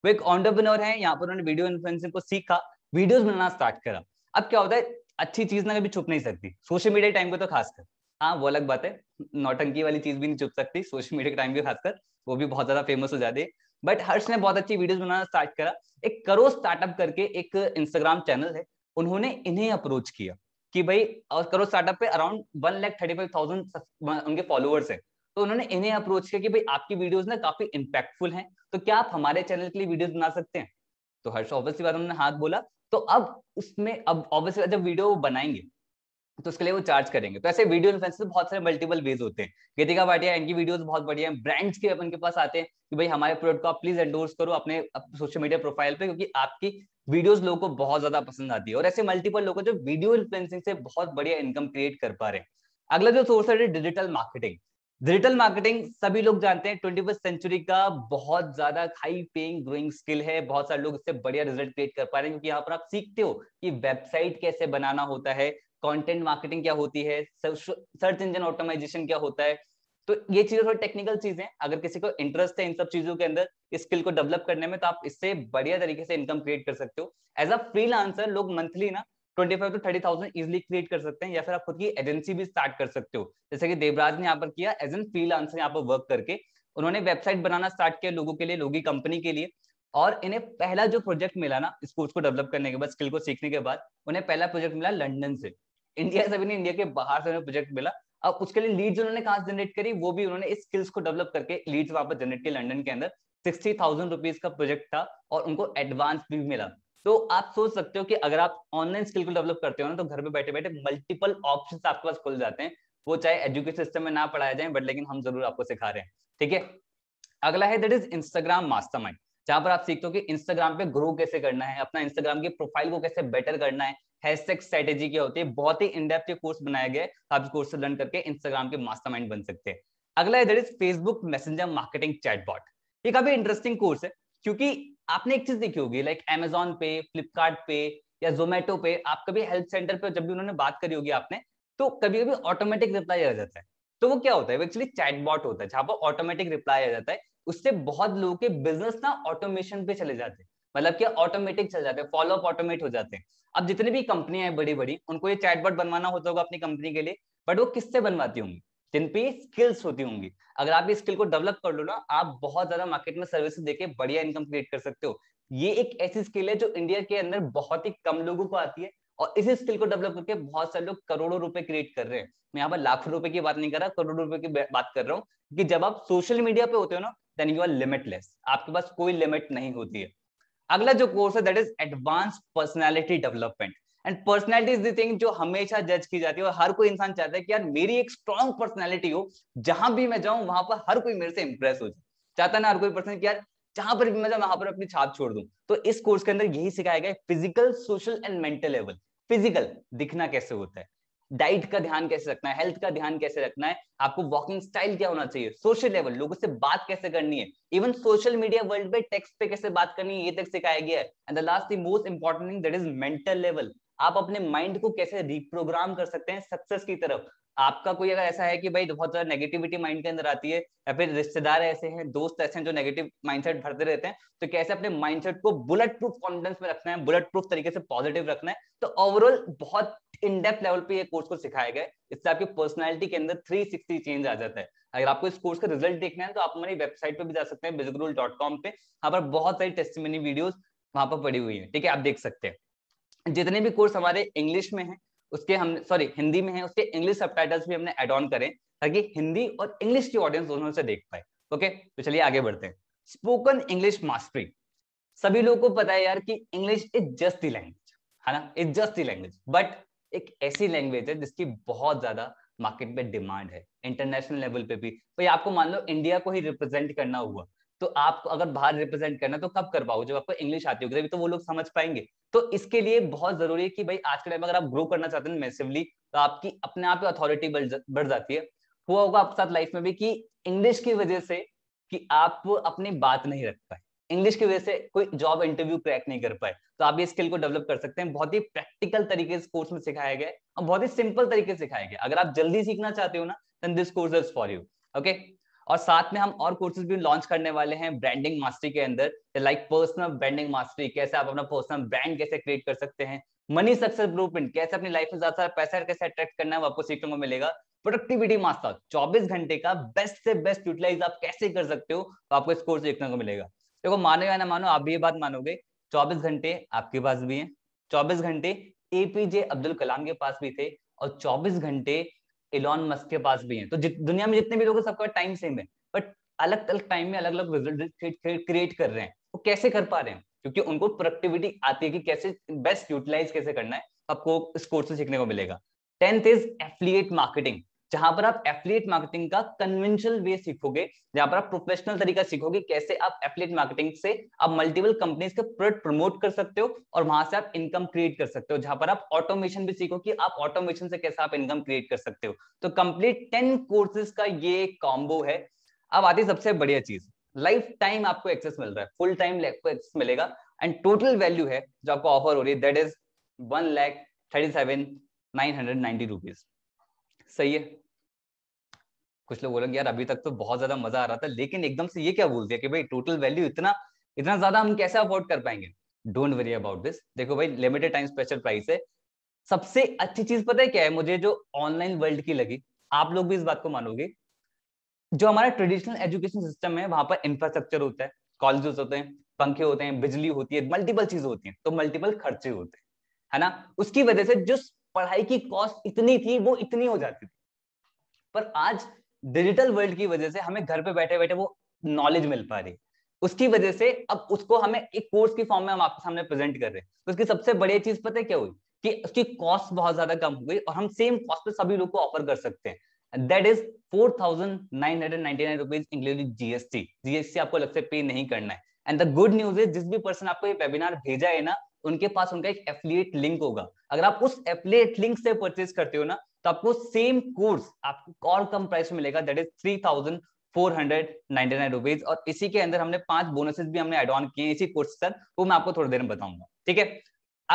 वो एक ऑन्टरप्रनोर है यहाँ पर उन्होंने वीडियो इन्फ्लुएंसिंग को सीखा वीडियोज बनाना स्टार्ट करा अब क्या होता है अच्छी चीज ना कभी छुप नहीं सकती सोशल मीडिया टाइम को तो खासकर हाँ वो अलग बात है नौटंकी वाली चीज भी नहीं छुप सकती सोशल मीडिया के टाइम भी खासकर वो भी बहुत ज्यादा फेमस हो जाती है बट हर्ष ने बहुत अच्छी वीडियोस बनाना स्टार्ट करा एक करो स्टार्टअप करके एक इंस्टाग्राम चैनल है उन्होंने इन्हें अप्रोच किया कि भाई करो स्टार्टअप पे around one lakh thirty five thousand उनके फॉलोअर्स हैं तो उन्होंने इन्हें अप्रोच किया कि भाई आपकी वीडियोस ना काफी इंपैक्टफुल हैं तो क्या आप हमारे चैनल के लिए वीडियोस बना सकते हैं तो हर्ष ऑब्वियसली बात उन्होंने हाथ बोला तो अब उसमें अब ऑब्वियसली जब वीडियो वो बनाएंगे तो उसके लिए वो चार्ज करेंगे तो ऐसे वीडियो इन्फ्लुएंसर बहुत सारे मल्टीपल वेज होते हैं गीतिका भाटिया इनकी वीडियोस बहुत बढ़िया है ब्रांड्स के अपन के पास आते हैं कि भाई हमारे प्रोडक्ट को आप प्लीज एंडोर्स करो अपने सोशल मीडिया प्रोफाइल पे क्योंकि आपकी वीडियोस लोगों को बहुत ज्यादा पसंद आती है और ऐसे मल्टीपल लोग जो वीडियो इन्फ्लुएंसिंग से बहुत बढ़िया इनकम क्रिएट कर पा रहे हैं अगला जो सोर्स है डिजिटल मार्केटिंग डिजिटल मार्केटिंग सभी लोग जानते हैं ट्वेंटी फर्स्ट सेंचुरी का बहुत ज्यादा हाई पेइंग ग्रोइंग स्किल है बहुत सारे लोग इससे बढ़िया रिजल्ट क्रिएट कर पा रहे हैं क्योंकि यहाँ पर आप सीखते हो कि वेबसाइट कैसे बनाना होता है कंटेंट मार्केटिंग क्या होती है सर्च इंजन ऑटोमाइजेशन क्या होता है तो ये चीजें थोड़ी टेक्निकल चीजें अगर किसी को इंटरेस्ट है इन सब चीजों के अंदर स्किल को डेवलप करने में तो आप इससे बढ़िया तरीके से इनकम क्रिएट कर सकते हो एज अ फ्री लोग मंथली ना twenty five to thirty thousand easily create कर सकते हैं या फिर आप खुद की एजेंसी भी स्टार्ट कर सकते हो जैसे कि देवराज ने यहाँ पर किया एज एन फ्री लांसर यहाँ पर वर्क करके उन्होंने वेबसाइट बनाना स्टार्ट किया लोगों के लिए लोगों की कंपनी के लिए और इन्हें पहला जो प्रोजेक्ट मिला ना स्पोर्ट्स को डेवलप करने के बाद स्किल को सीखने के बाद उन्हें पहला प्रोजेक्ट मिला लंडन से इंडिया से भी नहीं इंडिया के बाहर से उन्हें प्रोजेक्ट मिला अब उसके लिए लीड्स उन्होंने कहा जनरेट करी वो भी उन्होंने इस स्किल्स को डेवलप करके लीड्स वापस जनरेट किया लंडन के अंदर सिक्सटी थाउजेंड रुपीज का प्रोजेक्ट था और उनको एडवांस भी मिला तो आप सोच सकते हो कि अगर आप ऑनलाइन स्किल को डेवलप करते हो ना तो घर पे बैठे बैठे मल्टीपल ऑप्शन आपके पास खुल जाते हैं वो चाहे एजुकेशन सिस्टम में ना पढ़ाया जाए बट लेकिन हम जरूर आपको सिखा रहे हैं ठीक है अगला है दैट इज इंस्टाग्राम माइंड जहां पर आप सीखते हो कि इंस्टाग्राम पे ग्रो कैसे करना है अपना इंस्टाग्राम की प्रोफाइल को कैसे बेटर करना है हैशटैग स्ट्रेटेजी क्या होती है बहुत ही इनडेप्थ कोर्स बनाया गया आप कोर्स से लर्न करके इंस्टाग्राम के मास्टरमाइंड बन सकते हैं अगला है is Facebook Messenger marketing chatbot ये काफी इंटरेस्टिंग कोर्स है क्योंकि आपने एक चीज देखी होगी लाइक एमेजॉन पे फ्लिपकार्ट पे या जोमेटो पे आप कभी हेल्थ सेंटर पे जब भी उन्होंने बात करी होगी आपने तो कभी कभी ऑटोमेटिक रिप्लाई आ जाता है तो वो क्या होता है वो एक्चुअली चैटबॉट होता है जहां पर ऑटोमेटिक रिप्लाई आ जाता है उससे बहुत लोगों के बिजनेस ना ऑटोमेशन पे चले जाते हैं मतलब कि ऑटोमेटिक चल जाते हैं फॉलो अप ऑटोमेट हो जाते हैं अब जितनी भी कंपनियां हैं बड़ी बड़ी उनको ये चैटबॉट बनवाना होता होगा अपनी कंपनी के लिए बट वो किससे बनवाती होंगी जिन पे स्किल्स होती होंगी अगर आप ये स्किल को डेवलप कर लो ना आप बहुत ज्यादा मार्केट में सर्विस देके बढ़िया इनकम क्रिएट कर सकते हो ये एक ऐसी स्किल है जो इंडिया के अंदर बहुत ही कम लोगों को आती है और इसी स्किल को डेवलप करके बहुत सारे लोग करोड़ों रुपए क्रिएट कर रहे हैं मैं यहाँ पर लाखों रुपए की बात नहीं कर रहा करोड़ों रुपए की बात कर रहा हूँ कि जब आप सोशल मीडिया पे होते हो ना देन यू आर लिमिटलेस आपके पास कोई लिमिट नहीं होती है अगला जो कोर्स है that is advance personality development and personality is the thing जो हमेशा जज की जाती है और हर कोई इंसान चाहता है कि यार मेरी एक स्ट्रॉन्ग पर्सनैलिटी हो जहां भी मैं जाऊं वहां पर हर कोई मेरे से इंप्रेस हो जाए चाहता ना हर कोई पर्सन की यार जहां पर भी मैं वहां पर अपनी छाप छोड़ दूं तो इस कोर्स के अंदर यही सिखाया गया physical social and mental level physical दिखना कैसे होता है डाइट का ध्यान कैसे रखना है हेल्थ का ध्यान कैसे रखना है आपको वॉकिंग स्टाइल क्या होना चाहिए सोशल लेवल लोगों से बात कैसे करनी है इवन सोशल मीडिया वर्ल्ड में टेक्स्ट पे कैसे बात करनी है ये तक सिखाया गया है and the last the most important thing that is mental level आप अपने माइंड को कैसे रिप्रोग्राम कर सकते हैं सक्सेस की तरफ आपका कोई अगर ऐसा है कि भाई बहुत ज्यादा नेगेटिविटी माइंड के अंदर आती है या फिर रिश्तेदार ऐसे हैं दोस्त ऐसे हैं जो नेगेटिव माइंडसेट भरते रहते हैं तो कैसे अपने माइंडसेट को बुलेट प्रूफ कॉन्फिडेंस में रखना है बुलेट प्रूफ तरीके से पॉजिटिव रखना है तो ओवरऑल बहुत इन डेप्थ लेवल पे ये कोर्स को सिखाया गया है इससे आपकी पर्सनालिटी के अंदर 360 चेंज आ जाता है अगर आपको इस कोर्स का रिजल्ट देखना है तो आप हमारी वेबसाइट पे भी जा सकते हैं बिजगरूल डॉट कॉम पे वहां पर बहुत सारी टेस्टमनी वीडियोज वहां पर पड़ी हुई है ठीक है आप देख सकते हैं जितने भी कोर्स हमारे इंग्लिश में है उसके हम सॉरी हिंदी में है उसके इंग्लिश सब भी हमने एड ऑन करें ताकि हिंदी और इंग्लिश की ऑडियंस दोनों से देख पाए ओके तो चलिए आगे बढ़ते हैं स्पोकन इंग्लिश मास्टरी सभी लोगों को पता है यार कि English is just the language है ना is just the language but एक ऐसी लैंग्वेज है जिसकी बहुत ज्यादा मार्केट में डिमांड है इंटरनेशनल लेवल पे भी भाई तो आपको मान लो इंडिया को ही रिप्रेजेंट करना हुआ तो आप अगर बाहर रिप्रेजेंट करना तो कब कर पाओ जब आपको इंग्लिश आती होगी तभी तो वो लोग समझ पाएंगे तो इसके लिए बहुत जरूरी है कि भाई आज के टाइम अगर आप ग्रो करना चाहते हैं मैसिवली तो आपकी अपने आप अथॉरिटी बढ़ जाती है हुआ होगा आपके साथ लाइफ में भी कि इंग्लिश की वजह से कि आप अपनी बात नहीं रख पाए इंग्लिश की वजह से कोई जॉब इंटरव्यू क्रैक नहीं कर पाए तो आप ये स्किल को डेवलप कर सकते हैं बहुत ही प्रैक्टिकल तरीके से कोर्स में सिखाया गया और बहुत ही सिंपल तरीके से सिखाया गया अगर आप जल्दी सीखना चाहते हो ना then this course is for you okay और साथ में हम और कोर्सेज भी लॉन्च करने वाले हैं ब्रांडिंग मास्टरी के अंदर लाइक पर्सनल ब्रांडिंग मास्टरी कैसे आप अपना पर्सनल ब्रांड कैसे क्रिएट कर सकते हैं मनी सक्सेस ब्लूप्रिंट कैसे अपनी लाइफ में ज्यादा सारा पैसा कैसे अट्रैक्ट करना है आपको सीखने को मिलेगा प्रोडक्टिविटी मास्टर 24 घंटे का बेस्ट से बेस्ट यूटिलाइज आप कैसे कर सकते हो तो आपको इस कोर्स देखने को मिलेगा देखो मानो या ना मानो आप भी ये बात मानोगे चौबीस घंटे आपके पास भी है चौबीस घंटे एपीजे अब्दुल कलाम के पास भी थे और चौबीस घंटे इलॉन मस्क के पास भी है तो दुनिया में जितने भी लोग सबका टाइम सेम है बट अलग अलग टाइम में अलग अलग रिजल्ट क्रिएट कर रहे हैं वो तो कैसे कर पा रहे हैं क्योंकि उनको प्रोडक्टिविटी आती है कि कैसे बेस्ट यूटिलाइज कैसे करना है आपको इस कोर्स से सीखने को मिलेगा टेंथ इज एफिलिएट मार्केटिंग जहां पर आप एफिलिएट मार्केटिंग का कन्वेंशनल वे सीखोगे जहां पर आप प्रोफेशनल तरीका सीखोगे कैसे आप एफिलिएट मार्केटिंग से आप मल्टीपल कंपनीज के प्रोडक्ट प्रमोट कर सकते हो और वहां से आप इनकम क्रिएट कर सकते हो जहां पर आप ऑटोमेशन भी सीखो कि आप ऑटोमेशन से कैसे आप इनकम क्रिएट कर सकते हो तो कंप्लीट टेन कोर्सेज का ये कॉम्बो है अब आती सबसे बढ़िया चीज लाइफ टाइम आपको एक्सेस मिल रहा है फुल टाइम आपको एक्सेस मिलेगा एंड टोटल वैल्यू है जो आपको ऑफर हो रही है that is one lakh thirty seven nine hundred ninety rupees सही है कुछ लोग बोलेंगे यार अभी तक तो बहुत ज्यादा मजा आ रहा था लेकिन एकदम से ये क्या बोल दिया कि भाई टोटल वैल्यू इतना इतना ज्यादा हम कैसे अफोर्ड कर पाएंगे डोंट वरी अबाउट दिस देखो भाई लिमिटेड टाइम स्पेशल प्राइस है सबसे अच्छी चीज पता है क्या है मुझे जो ऑनलाइन वर्ल्ड की लगी आप लोग भी इस बात को मानोगे जो हमारा ट्रेडिशनल एजुकेशन सिस्टम है वहां पर इंफ्रास्ट्रक्चर होता है कॉलेज होते हैं पंखे होते हैं बिजली होती है मल्टीपल चीजें होती हैं तो मल्टीपल खर्चे होते हैं है ना उसकी वजह से जो पढ़ाई की कॉस्ट इतनी थी वो इतनी हो जाती थी पर आज डिजिटल वर्ल्ड की वजह से हमें घर पे बैठे बैठे वो नॉलेज मिल पा रही उसकी वजह से अब उसको हमें एक कोर्स की फॉर्म में हम आपके सामने प्रेजेंट कर रहे हैं तो उसकी सबसे बड़ी चीज पता है क्या हुई कि उसकी कॉस्ट बहुत ज्यादा कम हो गई और हम सेम कॉस्ट पे सभी लोग को ऑफर कर सकते हैं that is four thousand nine hundred ninety nine rupees including GST GST आपको अलग से पे नहीं करना है and the good news is जिस भी पर्सन आपको ये वेबिनार भेजा है ना उनके पास उनका एक एफिलिएट लिंक होगा अगर आप उस एफिलिएट लिंक से परचेज करते हो ना तो आपको सेम कोर्स आपको और कम प्राइस में मिलेगा that is three thousand four hundred ninety nine rupees और इसी के अंदर हमने पांच बोनसेस भी हमने एडवान किए इसी कोर्स के साथ वो मैं आपको थोड़ी देर में बताऊंगा ठीक है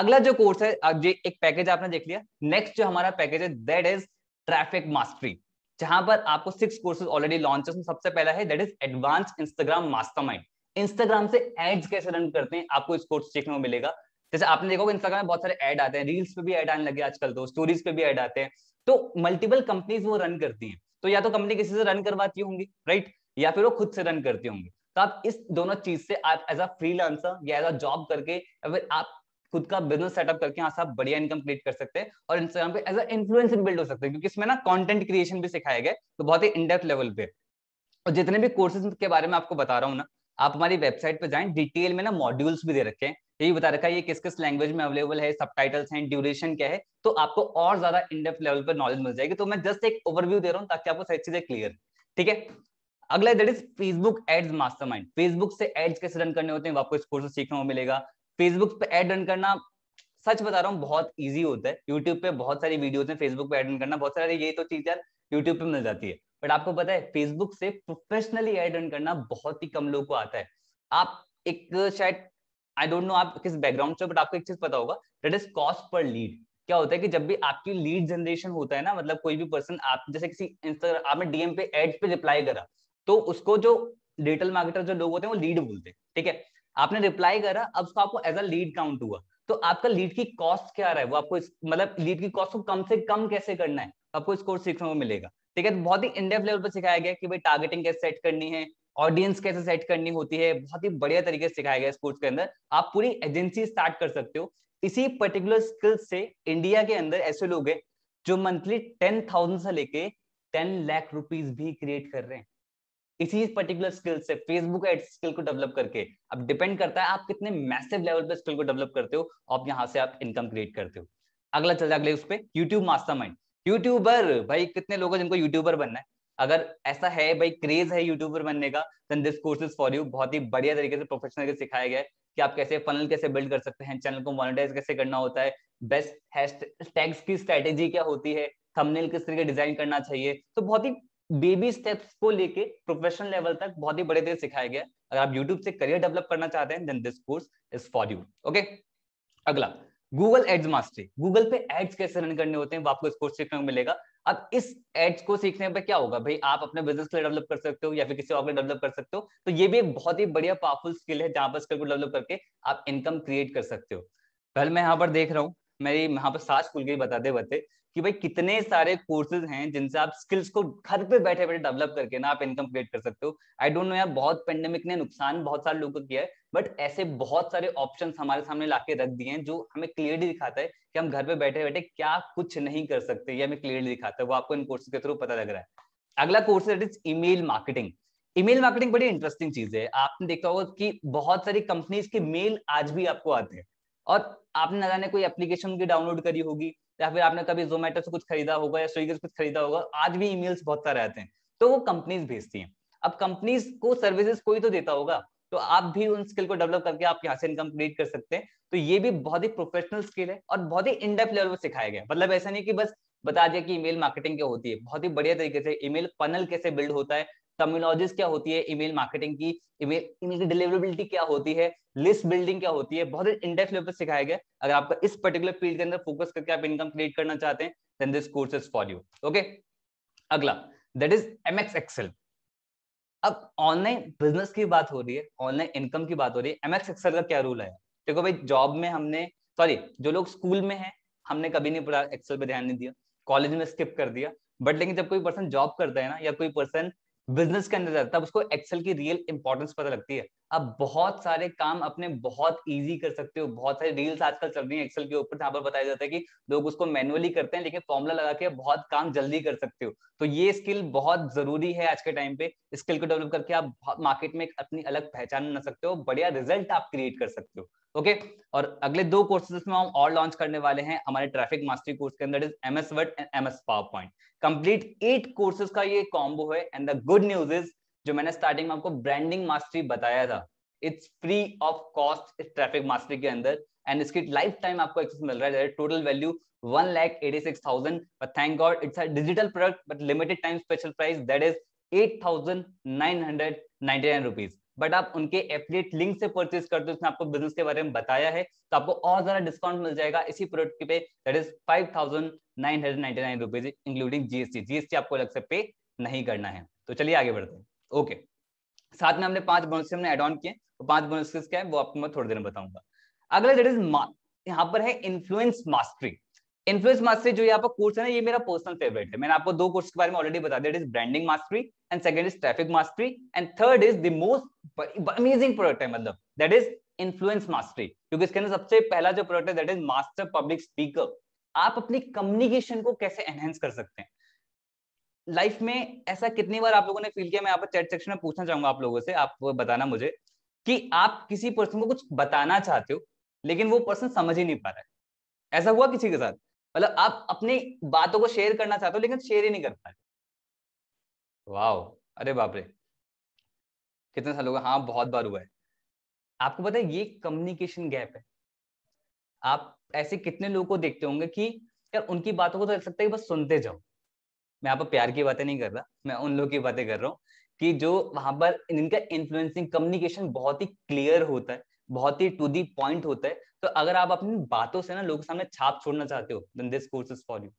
अगला जो कोर्स है जो एक पैकेज आपने देख लिया नेक्स्ट जो हमारा पैकेज है दैट इज ट्रैफिक मास्टरी जहां पर आपको सिक्स कोर्सेज ऑलरेडी लॉन्च है सबसे पहला है that is advance Instagram master Instagram से एड्स कैसे रन करते हैं आपको इस कोर्स सीखने को मिलेगा जैसे आपने देखा होगा इंस्टाग्राम में बहुत सारे ऐड आते हैं रील्स पे भी ऐड आने लगे आजकल तो स्टोरीज पे भी ऐड आते हैं तो मल्टीपल कंपनीज वो रन करती हैं तो या तो कंपनी किसी से रन करवाती होंगी राइट या फिर वो खुद से रन करती होंगी तो आप इस दोनों चीज से आप एज अ फ्रीलांसर या एज अ जॉब करके या फिर आप खुद का बिजनेस सेटअप करके यहाँ से आप बढ़िया इनकम क्रिएट कर सकते हैं और इंस्टाग्राम पे एज अ इन्फ्लुएंसर बिल्ड हो सकते हैं क्योंकि इसमें ना कंटेंट क्रिएशन भी सिखाया गया तो बहुत ही इनडेप्थ लेवल पे और जितने भी कोर्सेज के बारे में आपको बता रहा हूँ ना आप हमारी वेबसाइट पे जाएं डिटेल में ना मॉड्यूल्स भी दे रखे हैं यही बता रखा है ये किस किस लैंग्वेज में अवेलेबल है सब हैं ड्यूरेशन क्या है तो आपको और ज्यादा इनडेप्थ लेवल पर नॉलेज मिल जाएगी तो मैं जस्ट एक ओवरव्यू दे रहा हूँ ताकि आपको सही चीजें क्लियर ठीक है अगला that is Facebook ads mastermind Facebook से एड्स कैसे रन करने होते हैं आपको इस कोर्स में सीखने को मिलेगा फेसबुक पे एड रन करना सच बता रहा हूँ बहुत इजी होता है यूट्यूब पे बहुत सारी वीडियोस हैं फेसबुक पे एड रन करना बहुत सारे यही तो चीज यार यूट्यूब पे मिल जाती है बट आपको पता है फेसबुक से प्रोफेशनली एड रन करना बहुत ही कम लोग को आता है आप एक शायद आई डोंट नो आप किस बैकग्राउंड से बट आपको एक चीज पता होगा that is cost per lead क्या होता है कि जब भी आपकी लीड जनरेशन होता है ना मतलब कोई भी पर्सन आप जैसे किसी इंस्टाग्राम आपने डीएम पे एड्स पे रिप्लाई करा तो उसको जो डिजिटल मार्केटर जो लोग होते हैं वो लीड बोलते हैं ठीक है आपने रिप्लाई करा अब उसको आपको एज अ लीड काउंट हुआ तो आपका लीड की कॉस्ट क्या रहा है वो आपको इस, मतलब लीड की कॉस्ट को कम से कम कैसे करना है आपको इस कोर्स सीखने को मिलेगा ठीक है तो बहुत ही इंडेप लेवल पर सिखाया गया कि भाई टारगेटिंग कैसे सेट करनी है ऑडियंस कैसे सेट करनी होती है बहुत ही बढ़िया तरीके से सिखाया गया स्पोर्ट्स के अंदर आप पूरी एजेंसी स्टार्ट कर सकते हो इसी पर्टिकुलर स्किल से इंडिया के अंदर ऐसे लोग हैं जो मंथली टेन थाउजेंड से लेके टेन लाख रुपीज भी क्रिएट कर रहे हैं इसी पर्टिकुलर स्किल से फेसबुक एड स्किल को डेवलप करके अब डिपेंड करता है आप कितने मैसिव लेवल पे स्किल को डेवलप करते हो आप यहाँ से आप इनकम क्रिएट करते हो अगला चल अगले उस पर यूट्यूब मास्टर माइंड यूट्यूबर भाई कितने लोग हैं जिनको यूट्यूबर बनना है अगर ऐसा है भाई क्रेज है यूट्यूबर बनने का then this course is for you बहुत ही बढ़िया तरीके से प्रोफेशनल के सिखाया गया है कि आप कैसे फनल कैसे बिल्ड कर सकते हैं चैनल को मोनिटाइज कैसे करना होता है बेस्ट टैग्स की स्ट्रेटेजी क्या होती है थंबनेल किस तरीके डिजाइन करना चाहिए तो बहुत ही बेबी स्टेप्स को लेके प्रोफेशनल लेवल तक बहुत ही बड़े तरीके सिखाया गया अगर आप यूट्यूब से करियर डेवलप करना चाहते हैं then this course is for you okay अगला गूगल एड्स मास्टरी गूगल पे एड्स कैसे रन करने होते हैं वो आपको इस कोर्स सीखने को मिलेगा अब इस एड्स को सीखने पर क्या होगा भाई आप अपने बिजनेस के लिए डेवलप कर सकते हो या फिर किसी और डेवलप कर सकते हो तो ये भी एक बहुत ही बढ़िया पावरफुल स्किल है जहां पर स्किल को डेवलप करके आप इनकम क्रिएट कर सकते हो पहले मैं यहाँ पर देख रहा हूँ मेरी यहाँ पर सास खुल के बताते बताते कि भाई कितने सारे कोर्सेज हैं जिनसे आप स्किल्स को घर पे बैठे बैठे डेवलप करके ना आप इनकम क्रिएट कर सकते हो आई डोंट नो यार बहुत पेंडेमिक ने नुकसान बहुत सारे लोगों को किया है बट ऐसे बहुत सारे ऑप्शन हमारे सामने लाके रख दिए हैं जो हमें क्लियरली दिखाता है कि हम घर पे बैठे बैठे क्या कुछ नहीं कर सकते ये हमें क्लियरली दिखाता है वो आपको इन कोर्स के थ्रू पता लग रहा है अगला कोर्स है ईमेल मार्केटिंग ईमेल मार्केटिंग बड़ी इंटरेस्टिंग चीज है आपने देखा होगा कि बहुत सारी कंपनीज के मेल आज भी आपको आते हैं और आपने ना जाने कोई एप्लीकेशन की डाउनलोड करी होगी या फिर आपने कभी जोमेटो से कुछ खरीदा होगा या स्विगी से कुछ खरीदा होगा आज भी ईमेल्स बहुत सारे आते हैं तो वो कंपनीज भेजती हैं अब कंपनीज को सर्विसेज कोई तो देता होगा तो आप भी उन स्किल को डेवलप करके आप यहाँ से इनकम क्रिएट कर सकते हैं तो ये भी बहुत ही प्रोफेशनल स्किल है और बहुत ही इनडेप लेवल पर सिखाया गया मतलब ऐसा नहीं कि बस बता दिया कि ईमेल मार्केटिंग क्या होती है बहुत ही बढ़िया तरीके से ईमेल पनल कैसे बिल्ड होता है टर्मिनोलॉजी क्या होती है ईमेल मार्केटिंग की ईमेल ईमेल की डिलीवरेबिलिटी क्या होती है लिस्ट बिल्डिंग क्या होती है बहुत ही इनडेप लेवल पर सिखाया गया अगर आपका इस पर्टिकुलर फील्ड के अंदर फोकस करके आप इनकम क्रिएट करना चाहते हैं then this course is for you okay अगला that is M X Excel अब ऑनलाइन बिजनेस की बात हो रही है ऑनलाइन इनकम की बात हो रही है एमएक्स एक्सेल का क्या रूल है देखो भाई जॉब में हमने सॉरी जो लोग स्कूल में है हमने कभी नहीं पूरा एक्सेल पे ध्यान नहीं दिया कॉलेज में स्किप कर दिया बट लेकिन जब कोई पर्सन जॉब करता है ना या कोई पर्सन बिजनेस के अंदर जाता है तब उसको एक्सेल की रियल इंपॉर्टेंस पता लगती है आप बहुत सारे काम अपने बहुत इजी कर सकते हो बहुत सारी रील्स आजकल चल रही है एक्सेल के ऊपर जहां पर बताया जाता है कि लोग उसको मैनुअली करते हैं लेकिन फॉर्मुला लगा के बहुत काम जल्दी कर सकते हो तो ये स्किल बहुत जरूरी है आज के टाइम पे स्किल को डेवलप करके आप मार्केट में अपनी अलग पहचान बना सकते हो बढ़िया रिजल्ट आप क्रिएट कर सकते हो ओके okay? और अगले दो कोर्सेज में हम और लॉन्च करने वाले हैं हमारे ट्रैफिक मास्टरी कोर्स के अंदर M S Word and M S PowerPoint complete eight courses का ये कॉम्बो है and the good news is जो मैंने स्टार्टिंग में आपको ब्रांडिंग मास्टरी बताया था इट्स फ्री ऑफ कॉस्ट इस ट्रैफिक मास्टरी के अंदर एंड इसकी लाइफ टाइम आपको एक्सेस मिल रहा है total value one lakh eighty six thousand but thank God it's a digital product but limited time special price that is eight thousand nine hundred ninety nine rupees but आप उनके एफिलिएट लिंक से परचेज करते हो उसने आपको बिजनेस के बारे में बताया है तो आपको और ज्यादा डिस्काउंट मिल जाएगा इसी प्रोडक्ट पे that is five thousand nine hundred ninety nine rupees including GST GST आपको अलग से पे नहीं करना है तो चलिए आगे बढ़ते हैं ओके साथ में हमने पांच बोनस हमने एड ऑन किए तो पांच बोनस क्या है वो आपको मैं थोड़ी देर में बताऊंगा अगला दैट इज यहाँ पर है इन्फ्लुएंस मास्टरी इन्फ्लुएंस मास्टरी जो यहाँ पर कोर्स है ना ये मेरा पर्सनल फेवरेट है मैंने आपको दो कोर्स के बारे में ऑलरेडी बता दिया it is branding mastery and second is traffic mastery and third is the most amazing product है मतलब दैट इज इन्फ्लुएंस मास्टरी क्योंकि इसके अंदर सबसे पहला जो प्रोडक्ट है that is master public speaker आप अपनी कम्युनिकेशन को कैसे एनहेंस कर सकते हैं लाइफ में ऐसा कितनी बार आप लोगों ने फील किया मैं आप चैट सेक्शन में पूछना चाहूंगा आप लोगों से आप बताना मुझे कि आप किसी पर्सन को कुछ बताना चाहते हो लेकिन वो पर्सन समझ ही नहीं पा रहा है ऐसा हुआ किसी के साथ मतलब आप अपनी बातों को शेयर करना चाहते हो लेकिन शेयर ही नहीं कर पा रहे वाह अरे बापरे कितने सालों का हाँ बहुत बार हुआ है आपको पता है ये कम्युनिकेशन गैप है आप ऐसे कितने लोगों को देखते होंगे कि यार उनकी बातों को तो लग सकता है बस सुनते जाओ मैं यहाँ पर प्यार की बातें नहीं कर रहा मैं उन लोगों की बातें कर रहा हूँ कि जो वहां पर इनका इन्फ्लुएंसिंग कम्युनिकेशन बहुत ही क्लियर होता है बहुत ही टू दी पॉइंट होता है तो अगर आप अपनी बातों से ना लोगों के सामने छाप छोड़ना चाहते हो then this course is for you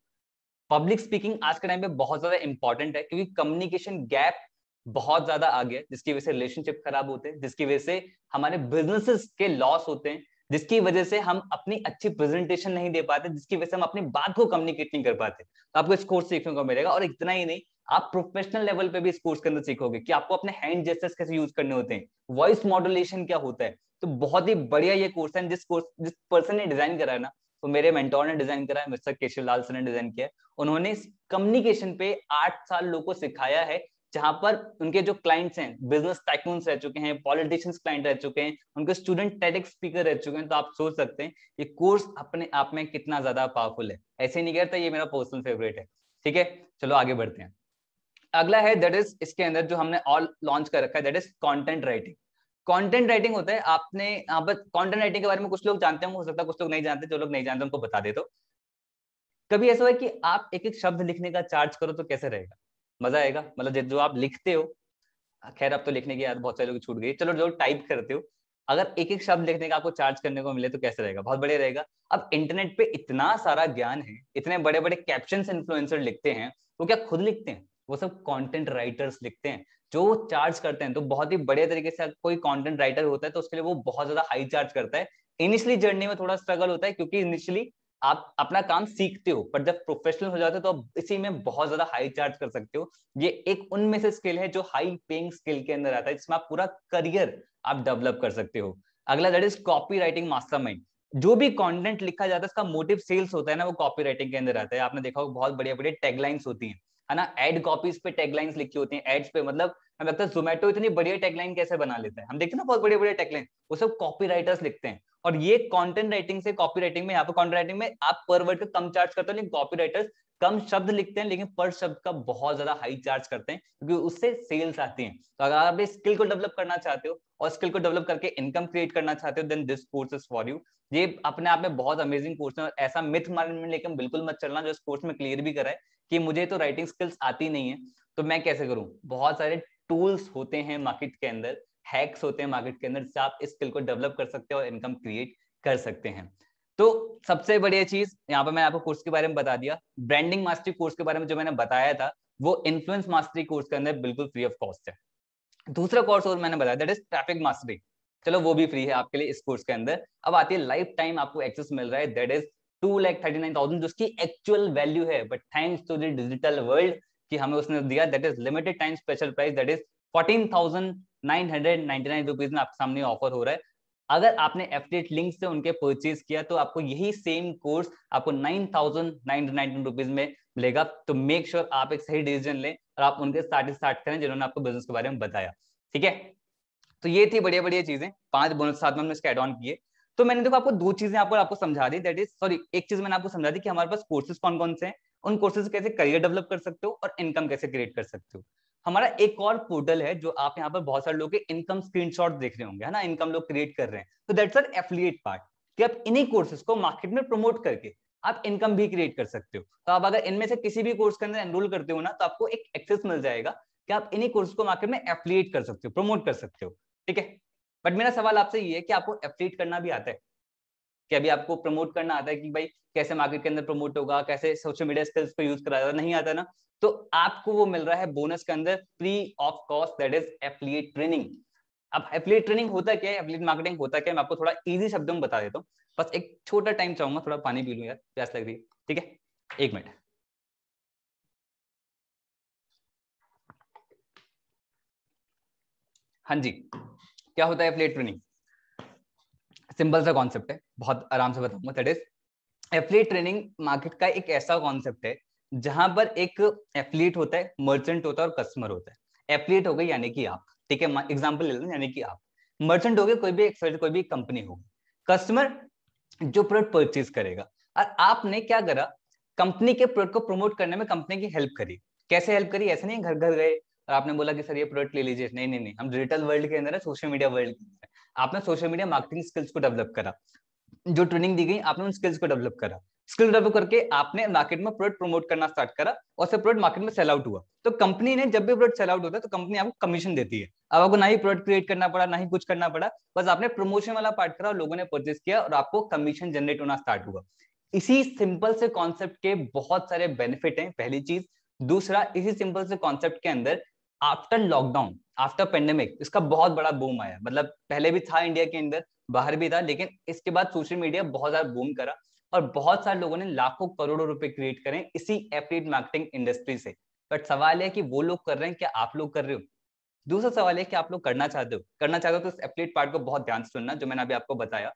public speaking आज के टाइम पे बहुत ज्यादा इंपॉर्टेंट है क्योंकि कम्युनिकेशन गैप बहुत ज्यादा आ गया जिसकी वजह से रिलेशनशिप खराब होते हैं जिसकी वजह से हमारे बिजनेसेस के लॉस होते हैं जिसकी वजह से हम अपनी अच्छी प्रेजेंटेशन नहीं दे पाते जिसकी वजह से हम अपनी बात को कम्युनिकेट नहीं कर पाते तो आपको इस कोर्स सीखने को मिलेगा और इतना ही नहीं आप प्रोफेशनल लेवल पे भी इस कोर्स के अंदर सीखोगे कि आपको अपने हैंड जेस्टर्स कैसे यूज करने होते हैं वॉइस मॉड्यूलेशन क्या होता है तो बहुत ही बढ़िया ये कोर्स है जिस कोर्स जिस पर्सन ने डिजाइन करा है ना तो मेरे मेंटोर ने डिजाइन करा है मिस्टर केशव लाल सर ने डिजाइन किया है उन्होंने कम्युनिकेशन पे आठ साल लोगों को सिखाया है जहां पर उनके जो क्लाइंट्स हैं बिजनेस टाइकून रह चुके हैं पॉलिटिशियंस क्लाइंट रह चुके हैं उनके स्टूडेंट टेटिक स्पीकर रह चुके हैं तो आप सोच सकते हैं ये कोर्स अपने आप में कितना ज्यादा पावरफुल है ऐसे नहीं करता ये मेरा पर्सनल फेवरेट है ठीक है चलो आगे बढ़ते हैं अगला है दैट इज इसके अंदर जो हमने ऑल लॉन्च कर रखा है that is content writing content writing होता है आपने यहाँ पर कंटेंट राइटिंग के बारे में कुछ लोग जानते हैं हो सकता है कुछ लोग नहीं जानते जो लोग नहीं जानते उनको बता दे तो कभी ऐसा हुआ कि आप एक एक शब्द लिखने का चार्ज करो तो कैसे रहेगा मजा आएगा मतलब जो आप लिखते हो खैर आप तो लिखने की याद बहुत सारे लोग छूट गई चलो जो टाइप करते हो अगर एक एक शब्द लिखने का आपको चार्ज करने को मिले तो कैसे रहेगा बहुत बढ़िया रहेगा अब इंटरनेट पे इतना सारा ज्ञान है इतने बड़े बड़े कैप्शन इन्फ्लुएंसर लिखते हैं वो क्या खुद लिखते हैं वो सब कंटेंट राइटर्स लिखते हैं जो वो चार्ज करते हैं तो बहुत ही बढ़िया तरीके से कोई कंटेंट राइटर होता है तो उसके लिए वो बहुत ज्यादा हाई चार्ज करता है इनिशियली जर्नी में थोड़ा स्ट्रगल होता है क्योंकि इनिशियली आप अपना काम सीखते हो पर जब प्रोफेशनल हो जाते हो तो आप इसी में बहुत ज्यादा हाई चार्ज कर सकते हो ये एक उनमें से स्किल है जो हाई पेइंग स्किल के अंदर आता है जिसमें आप पूरा करियर आप डेवलप कर सकते हो अगला that is copy writing mind जो भी कंटेंट लिखा जाता है उसका मोटिव सेल्स होता है ना वो कॉपी राइटिंग के अंदर आता है आपने देखा होगा बहुत बढ़िया बढ़िया टैगलाइंस होती है है ना एड कॉपीज पे टैगलाइंस लिखी होती है एड्स पे मतलब हमें लगता है जोमेटो इतनी बढ़िया टैगलाइन कैसे बना लेता है हम देखते हैं ना बहुत बढ़िया बढ़िया टैगलाइन वो सब कॉपी राइटर्स लिखते हैं और ये कंटेंट राइटिंग से कॉपी राइटिंग में यहाँ पर कॉन्टेंट राइटिंग में आप पर वर्ड का कम चार्ज करते हो लेकिन कॉपी राइटर्स कम शब्द लिखते हैं लेकिन पर शब्द का बहुत ज्यादा हाई चार्ज करते हैं क्योंकि उससे सेल्स आती हैं तो अगर आप इस स्किल को डेवलप करना चाहते हो और स्किल को डेवलप करके इनकम क्रिएट करना चाहते हो then this course is for you ये अपने आप में बहुत अमेजिंग कोर्स है ऐसा मिथ माइंड में लेकिन बिल्कुल मत चलना जो इस कोर्स में क्लियर भी करा है कि मुझे तो राइटिंग स्किल्स आती नहीं है तो मैं कैसे करूं बहुत सारे टूल्स होते हैं मार्केट के अंदर हैक्स होते हैं मार्केट के अंदर जिससे आप इस स्किल को डेवलप कर सकते हैं और इनकम क्रिएट कर सकते हैं तो सबसे बढ़िया चीज यहाँ पर मैंने आपको कोर्स के बारे में बता दिया ब्रांडिंग मास्टरी कोर्स के बारे में जो मैंने बताया था वो इन्फ्लुएंस मास्टरी कोर्स के अंदर बिल्कुल फ्री ऑफ कॉस्ट है दूसरा कोर्स और मैंने बताया दैट इज ट्रैफिक मास्टरी चलो वो भी फ्री है आपके लिए इस कोर्स के अंदर अब आती है लाइफ टाइम आपको एक्सेस मिल रहा है that is two lakh thirty nine thousand जिसकी एक्चुअल वैल्यू है but thanks to the digital world कि हमें उसने दिया that is limited time special price that is fourteen thousand nine hundred nine में आपके सामने ऑफर हो रहा है अगर आपने एफलेट लिंक से उनके परचेज किया तो आपको यही सेम कोर्स आपको nine thousand nine nineteen rupees में मिलेगा तो मेक श्योर sure आप एक सही डिसीजन लें और आप उनके साथ स्टार्ट करें जिन्होंने आपको बिजनेस के बारे में बताया ठीक है तो ये थी बढ़िया बढ़िया चीजें पांच बोनस साथ में हमने इसके एड ऑन किए तो मैंने देखो आपको दो चीजें आपको आपको समझा दी दैट इज सॉरी एक चीज मैंने आपको समझा दी कि हमारे पास कोर्सेज कौन कौन से हैं उन कोर्सेज कैसे करियर डेवलप कर सकते हो और इनकम कैसे क्रिएट कर सकते हो हमारा एक और पोर्टल है जो आप यहाँ पर बहुत सारे लोग इनकम स्क्रीनशॉट देख रहे होंगे है ना इनकम लोग क्रिएट कर रहे हैं तो दैट्स आर एफिलियट पार्ट कि आप इन्हीं कोर्सेस को मार्केट में प्रमोट करके आप इनकम भी क्रिएट कर सकते हो तो आप अगर इनमें से किसी भी कोर्स के अंदर एनरोल करते हो ना तो आपको एक एक्सेस मिल जाएगा कि आप इन्हीं कोर्स को मार्केट में एफिलियट कर सकते हो प्रमोट कर सकते हो ठीक है बट मेरा सवाल आपसे ये है कि आपको एफिलियट करना भी आता है कि अभी आपको प्रमोट करना आता है कि भाई कैसे मार्केट के अंदर प्रमोट होगा कैसे सोशल मीडिया स्किल्स को यूज कराया नहीं आता ना तो आपको वो मिल रहा है बोनस के अंदर free of cost that is affiliate training अब एप्लीट ट्रेनिंग होता क्या है एफिलिएट मार्केटिंग होता क्या है मैं आपको थोड़ा इजी शब्दों में बता देता हूँ बस एक छोटा टाइम चाहूंगा थोड़ा पानी पी लू यार प्यास लग रही है ठीक है एक मिनट हाँ जी क्या होता है एफिलिएट ट्रेनिंग सिंपल सा कॉन्सेप्ट है बहुत आराम से बताऊंगा that is affiliate training market का एक ऐसा कॉन्सेप्ट है जहां पर एक एफिलिएट होता है मर्चेंट होता है और कस्टमर होता है एफिलिएट हो गई यानी कि आप ठीक है एग्जाम्पल ले लो यानी कि आप मर्चेंट हो गए कोई भी कोई भी कंपनी हो कस्टमर जो प्रोडक्ट परचेज करेगा और आपने क्या करा कंपनी के प्रोडक्ट को प्रमोट करने में कंपनी की हेल्प करी कैसे हेल्प करी ऐसे नहीं घर घर गए और आपने बोला कि सर ये प्रोडक्ट ले लीजिए नहीं नहीं नहीं हम डिजिटल वर्ल्ड के अंदर है सोशल मीडिया वर्ल्ड के अंदर आपने सोशल मीडिया मार्केटिंग स्किल्स को डेवलप करा जो ट्रेनिंग दी गई आपने उन स्किल्स को डेवलप करा स्किल डेवलप करके आपने मार्केट में प्रोडक्ट प्रमोट करना स्टार्ट करा और से प्रोडक्ट मार्केट में सेल आउट हुआ तो कंपनी ने जब भी प्रोडक्ट सेल आउट होता है तो कंपनी आपको कमीशन देती है अब आपको ना ही प्रोडक्ट क्रिएट करना पड़ा ना ही कुछ करना पड़ा बस आपने प्रमोशन वाला पार्ट करा और लोगों ने परचेस किया और आपको कमीशन जनरेट होना स्टार्ट हुआ इसी सिंपल से कॉन्सेप्ट के बहुत सारे बेनिफिट हैं पहली चीज दूसरा इसी सिंपल से कॉन्सेप्ट के अंदर आफ्टर लॉकडाउन आफ्टर पेंडेमिक इसका बहुत बड़ा बूम आया मतलब पहले भी था इंडिया के अंदर बाहर भी था लेकिन इसके बाद सोशल मीडिया बहुत ज्यादा बूम करा और बहुत सारे लोगों ने लाखों करोड़ों रुपए क्रिएट करें इसी एफिलेट मार्केटिंग इंडस्ट्री से बट सवाल है कि वो लोग कर रहे हैं क्या आप लोग कर रहे हो दूसरा सवाल है कि आप लोग करना चाहते हो करना चाहते हो तो इस एफिलेट पार्ट को बहुत ध्यान से सुनना जो मैंने अभी आपको बताया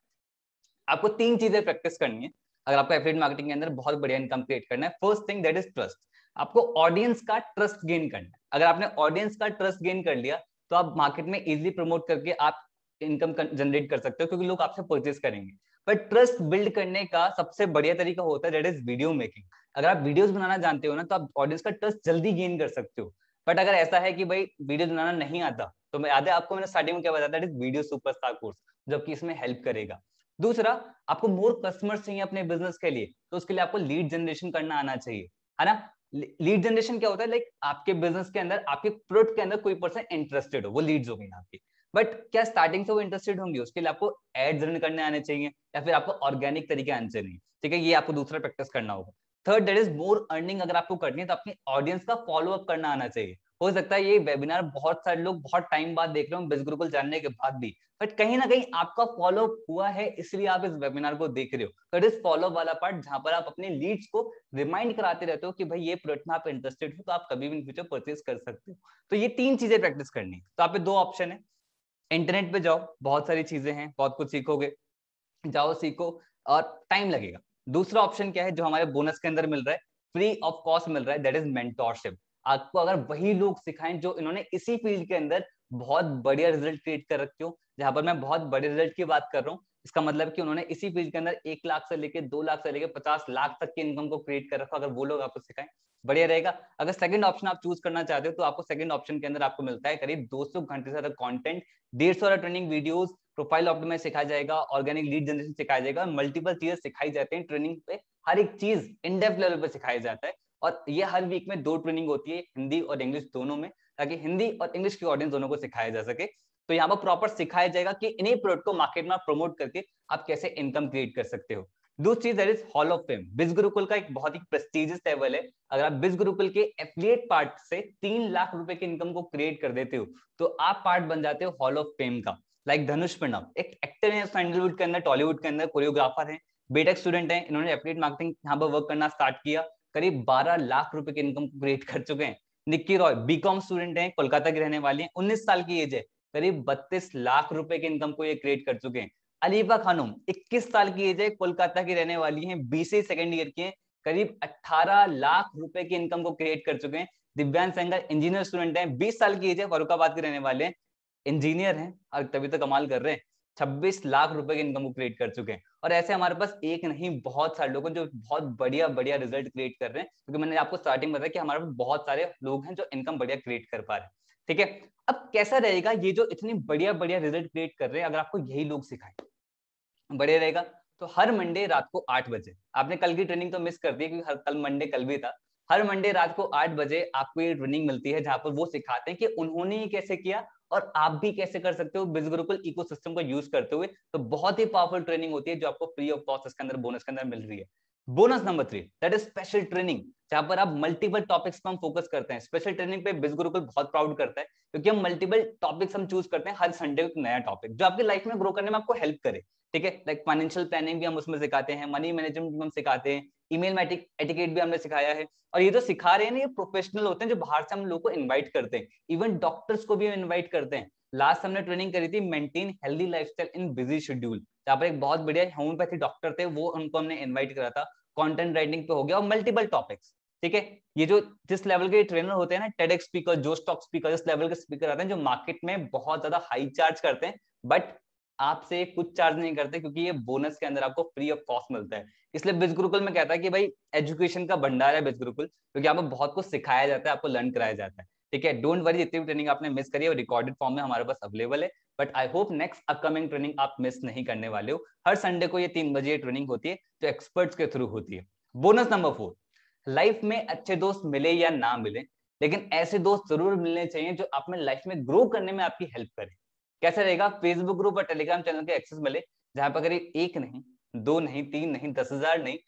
आपको तीन चीजें प्रैक्टिस करनी है अगर आपको एफिलेट मार्केटिंग के अंदर बहुत बढ़िया इनकम क्रिएट करना है first thing that is trust आपको ऑडियंस का ट्रस्ट गेन करना है अगर आपने ऑडियंस का ट्रस्ट गेन कर लिया तो आप मार्केट में इजिली प्रमोट करके आप इनकम जनरेट कर सकते हो क्योंकि लोग आपसे परचेस करेंगे पर ट्रस्ट बिल्ड करने का सबसे बढ़िया तरीका होता है दैट इज वीडियो मेकिंग अगर आप वीडियोस बनाना जानते हो ना तो आप ऑडियंस का ट्रस्ट जल्दी गेन कर सकते हो बट अगर ऐसा है कि भाई वीडियो बनाना नहीं आता तो मैं आधे आपको मैंने स्टार्टिंग में क्या बताया that is video superstar course जबकि इसमें हेल्प करेगा दूसरा आपको मोर कस्टमर्स चाहिए अपने बिजनेस के लिए तो उसके लिए आपको लीड जनरेशन करना आना चाहिए है ना लीड जनरेशन क्या होता है लाइक आपके बिजनेस के अंदर आपके प्रोडक्ट के अंदर कोई पर्सन इंटरेस्टेड हो वो लीड्स हो गई आपकी बट क्या स्टार्टिंग से वो इंटरेस्टेड होंगे उसके लिए आपको एड्स रन करने आने चाहिए या फिर आपको ऑर्गेनिक तरीके आने चाहिए ठीक है ये आपको दूसरा प्रैक्टिस करना होगा third that is more earning अगर आपको करनी है तो अपनी ऑडियंस का फॉलो अप करना आना चाहिए हो सकता है ये वेबिनार बहुत सारे लोग बहुत टाइम बाद देख रहे हो बिज गुरुकुल जानने के बाद भी बट कहीं ना कहीं आपका फॉलो हुआ है इसलिए आप इस वेबिनार को देख रहे हो तो इस फॉलो वाला पार्ट जहां पर आप अपने लीड्स को रिमाइंड कराते रहते हो कि भाई ये प्रोडक्ट में आप इंटरेस्टेड हो तो आप कभी भी इन फ्यूचर परचेज कर सकते हो तो ये तीन चीजें प्रैक्टिस करनी तो आप दो ऑप्शन है इंटरनेट पे जाओ बहुत सारी चीजें हैं बहुत कुछ सीखोगे जाओ सीखो और टाइम लगेगा दूसरा ऑप्शन क्या है जो हमारे बोनस के अंदर मिल रहा है फ्री ऑफ कॉस्ट मिल रहा है दैट इज मेंटोरशिप आपको अगर वही लोग सिखाएं जो इन्होंने इसी फील्ड के अंदर बहुत बढ़िया रिजल्ट क्रिएट कर रखे हो जहां पर मैं बहुत बड़े रिजल्ट की बात कर रहा हूँ इसका मतलब कि उन्होंने इसी फील्ड के अंदर एक लाख से लेकर दो लाख से लेकर पचास लाख तक की इनकम को क्रिएट कर रखा अगर वो लोग आपको सिखाएं बढ़िया रहेगा अगर सेकंड ऑप्शन आप चूज करना चाहते हो तो आपको सेकंड ऑप्शन के अंदर आपको मिलता है करीब 200 घंटे से ज्यादा कॉन्टेंट डेढ़ सौ ट्रेनिंग वीडियो प्रोफाइल ऑप्टिमाइज सिखाया जाएगा ऑर्गेनिक लीड जनरेशन सिखाया जाएगा मल्टीपल चीजें सिखाई जाती है ट्रेनिंग पे हर एक चीज इनडेप्थ लेवल पर सिखाया जाता है और ये हर वीक में दो ट्रेनिंग होती है हिंदी और इंग्लिश दोनों में ताकि हिंदी और इंग्लिश की ऑडियंस दोनों को सिखाया जा सके तो यहाँ पर प्रॉपर सिखाया जाएगा कि इन्हीं प्रोडक्ट को मार्केट में प्रमोट करके आप कैसे इनकम क्रिएट कर सकते हो दूसरी चीज इज हॉल ऑफ फेम बिज गुरुकुल का एक बहुत ही प्रेस्टीजियस लेवल है अगर आप बिज गुरुकुल के एफिलिएट पार्ट से तीन लाख रुपए की इनकम को क्रिएट कर देते हो तो आप पार्ट बन जाते हो हॉल ऑफ फेम का लाइक धनुष प्रणव एक एक्टर है सैंडलवुड के अंदर टॉलीवुड के अंदर कोरियोग्राफर है बेटेक स्टूडेंट है इन्होंने एफिलिएट मार्केटिंग यहाँ पर वर्क करना स्टार्ट किया करीब 12 लाख रुपए की इनकम क्रिएट कर चुके हैं निक्की रॉय बीकॉम स्टूडेंट हैं कोलकाता की रहने वाली हैं 19 साल की एज है करीब 32 लाख रुपए की इनकम को ये क्रिएट कर चुके हैं अलीफा खानुम इक्कीस साल की एज है कोलकाता की रहने वाली है बीसी सेकेंड ईयर की है करीब 18 लाख रुपए की इनकम को क्रिएट कर चुके हैं दिव्यांग सेंगर इंजीनियर स्टूडेंट हैं 20 साल की एज है फरुखाबाद के रहने वाले हैं इंजीनियर हैं और तभी तो कमाल कर रहे हैं 26 लाख रुपए की इनकम को क्रिएट कर चुके हैं और ऐसे हमारे पास एक नहीं बहुत सारे लोग हैं जो बहुत बढ़िया बढ़िया रिजल्ट क्रिएट कर रहे हैं क्योंकि मैंने आपको स्टार्टिंग बताया कि हमारे पास बहुत सारे लोग हैं जो इनकम बढ़िया क्रिएट कर पा रहे हैं ठीक है अब कैसा रहेगा ये जो इतनी बढ़िया बढ़िया रिजल्ट क्रिएट कर रहे हैं अगर आपको यही लोग सिखाए बढ़िया रहेगा तो हर मंडे रात को आठ बजे आपने कल की ट्रेनिंग तो मिस कर दी क्योंकि कल मंडे कल भी था हर मंडे रात को आठ बजे आपको ये ट्रेनिंग मिलती है जहां पर वो सिखाते हैं कि उन्होंने ये कैसे किया और आप भी कैसे कर सकते हो बिज गुरुकुल इकोसिस्टम को यूज करते हुए तो बहुत ही पावरफुल ट्रेनिंग होती है जो आपको फ्री ऑफ कॉस्ट इसके अंदर बोनस के अंदर मिल रही है bonus number three that is special training जहां पर आप मल्टीपल टॉपिक्स पर हम फोकस करते हैं स्पेशल ट्रेनिंग पे बिज गुरुकुल बहुत प्राउड करता है क्योंकि हम मल्टीपल टॉपिक्स हम चूज करते हैं हर संडे को नया टॉपिक जो आपकी लाइफ में ग्रो करने में आपको हेल्प करे ठीक है लाइक फाइनेंशियल प्लानिंग भी हम उसमें सिखाते हैं मनी मैनेजमेंट भी हम सिखाते हैं ईमेल एटिकेट भी हमने सिखाया है और ये जो सिखा रहे हैं ना ये प्रोफेशनल होते हैं जो बाहर से हम लोग को इन्वाइट करते हैं इवन डॉक्टर्स को भी हम इन्वाइट करते हैं लास्ट हमने ट्रेनिंग करी थी maintain healthy lifestyle in busy schedule जहाँ पर एक बहुत बढ़िया होम्योपैथी डॉक्टर थे वो उनको हमने इन्वाइट करा था कंटेंट राइटिंग पे हो गया और मल्टीपल टॉपिक्स ठीक है ये जो जिस लेवल के ट्रेनर होते हैं ना टेडेक स्पीकर जो स्टॉक स्पीकर जिस लेवल के स्पीकर आते हैं जो मार्केट में बहुत ज्यादा हाई चार्ज करते हैं बट आपसे कुछ चार्ज नहीं करते क्योंकि ये बोनस के अंदर आपको फ्री ऑफ कॉस्ट मिलता है इसलिए बिज गुरुकुल में कहता है कि भाई एजुकेशन का भंडार है बिज गुरुकुल क्योंकि आपको बहुत कुछ सिखाया जाता है आपको लर्न कराया जाता है ठीक है डोंट वरी जितनी भी ट्रेनिंग आपने मिस करी है रिकॉर्डेड फॉर्म में हमारे पास अवेलेबल है but I hope next upcoming training आप मिस नहीं करने वाले हो हर संडे को ये तीन बजे ट्रेनिंग होती है जो तो एक्सपर्ट्स के थ्रू होती है बोनस नंबर फोर लाइफ में अच्छे दोस्त मिले या ना मिले लेकिन ऐसे दोस्त जरूर मिलने चाहिए जो अपने लाइफ में ग्रो करने में आपकी हेल्प करें कैसा रहेगा फेसबुक ग्रुप और टेलीग्राम चैनल के एक्सेस मिले जहां पर करीब एक नहीं दो नहीं तीन नहीं दस हजार नहीं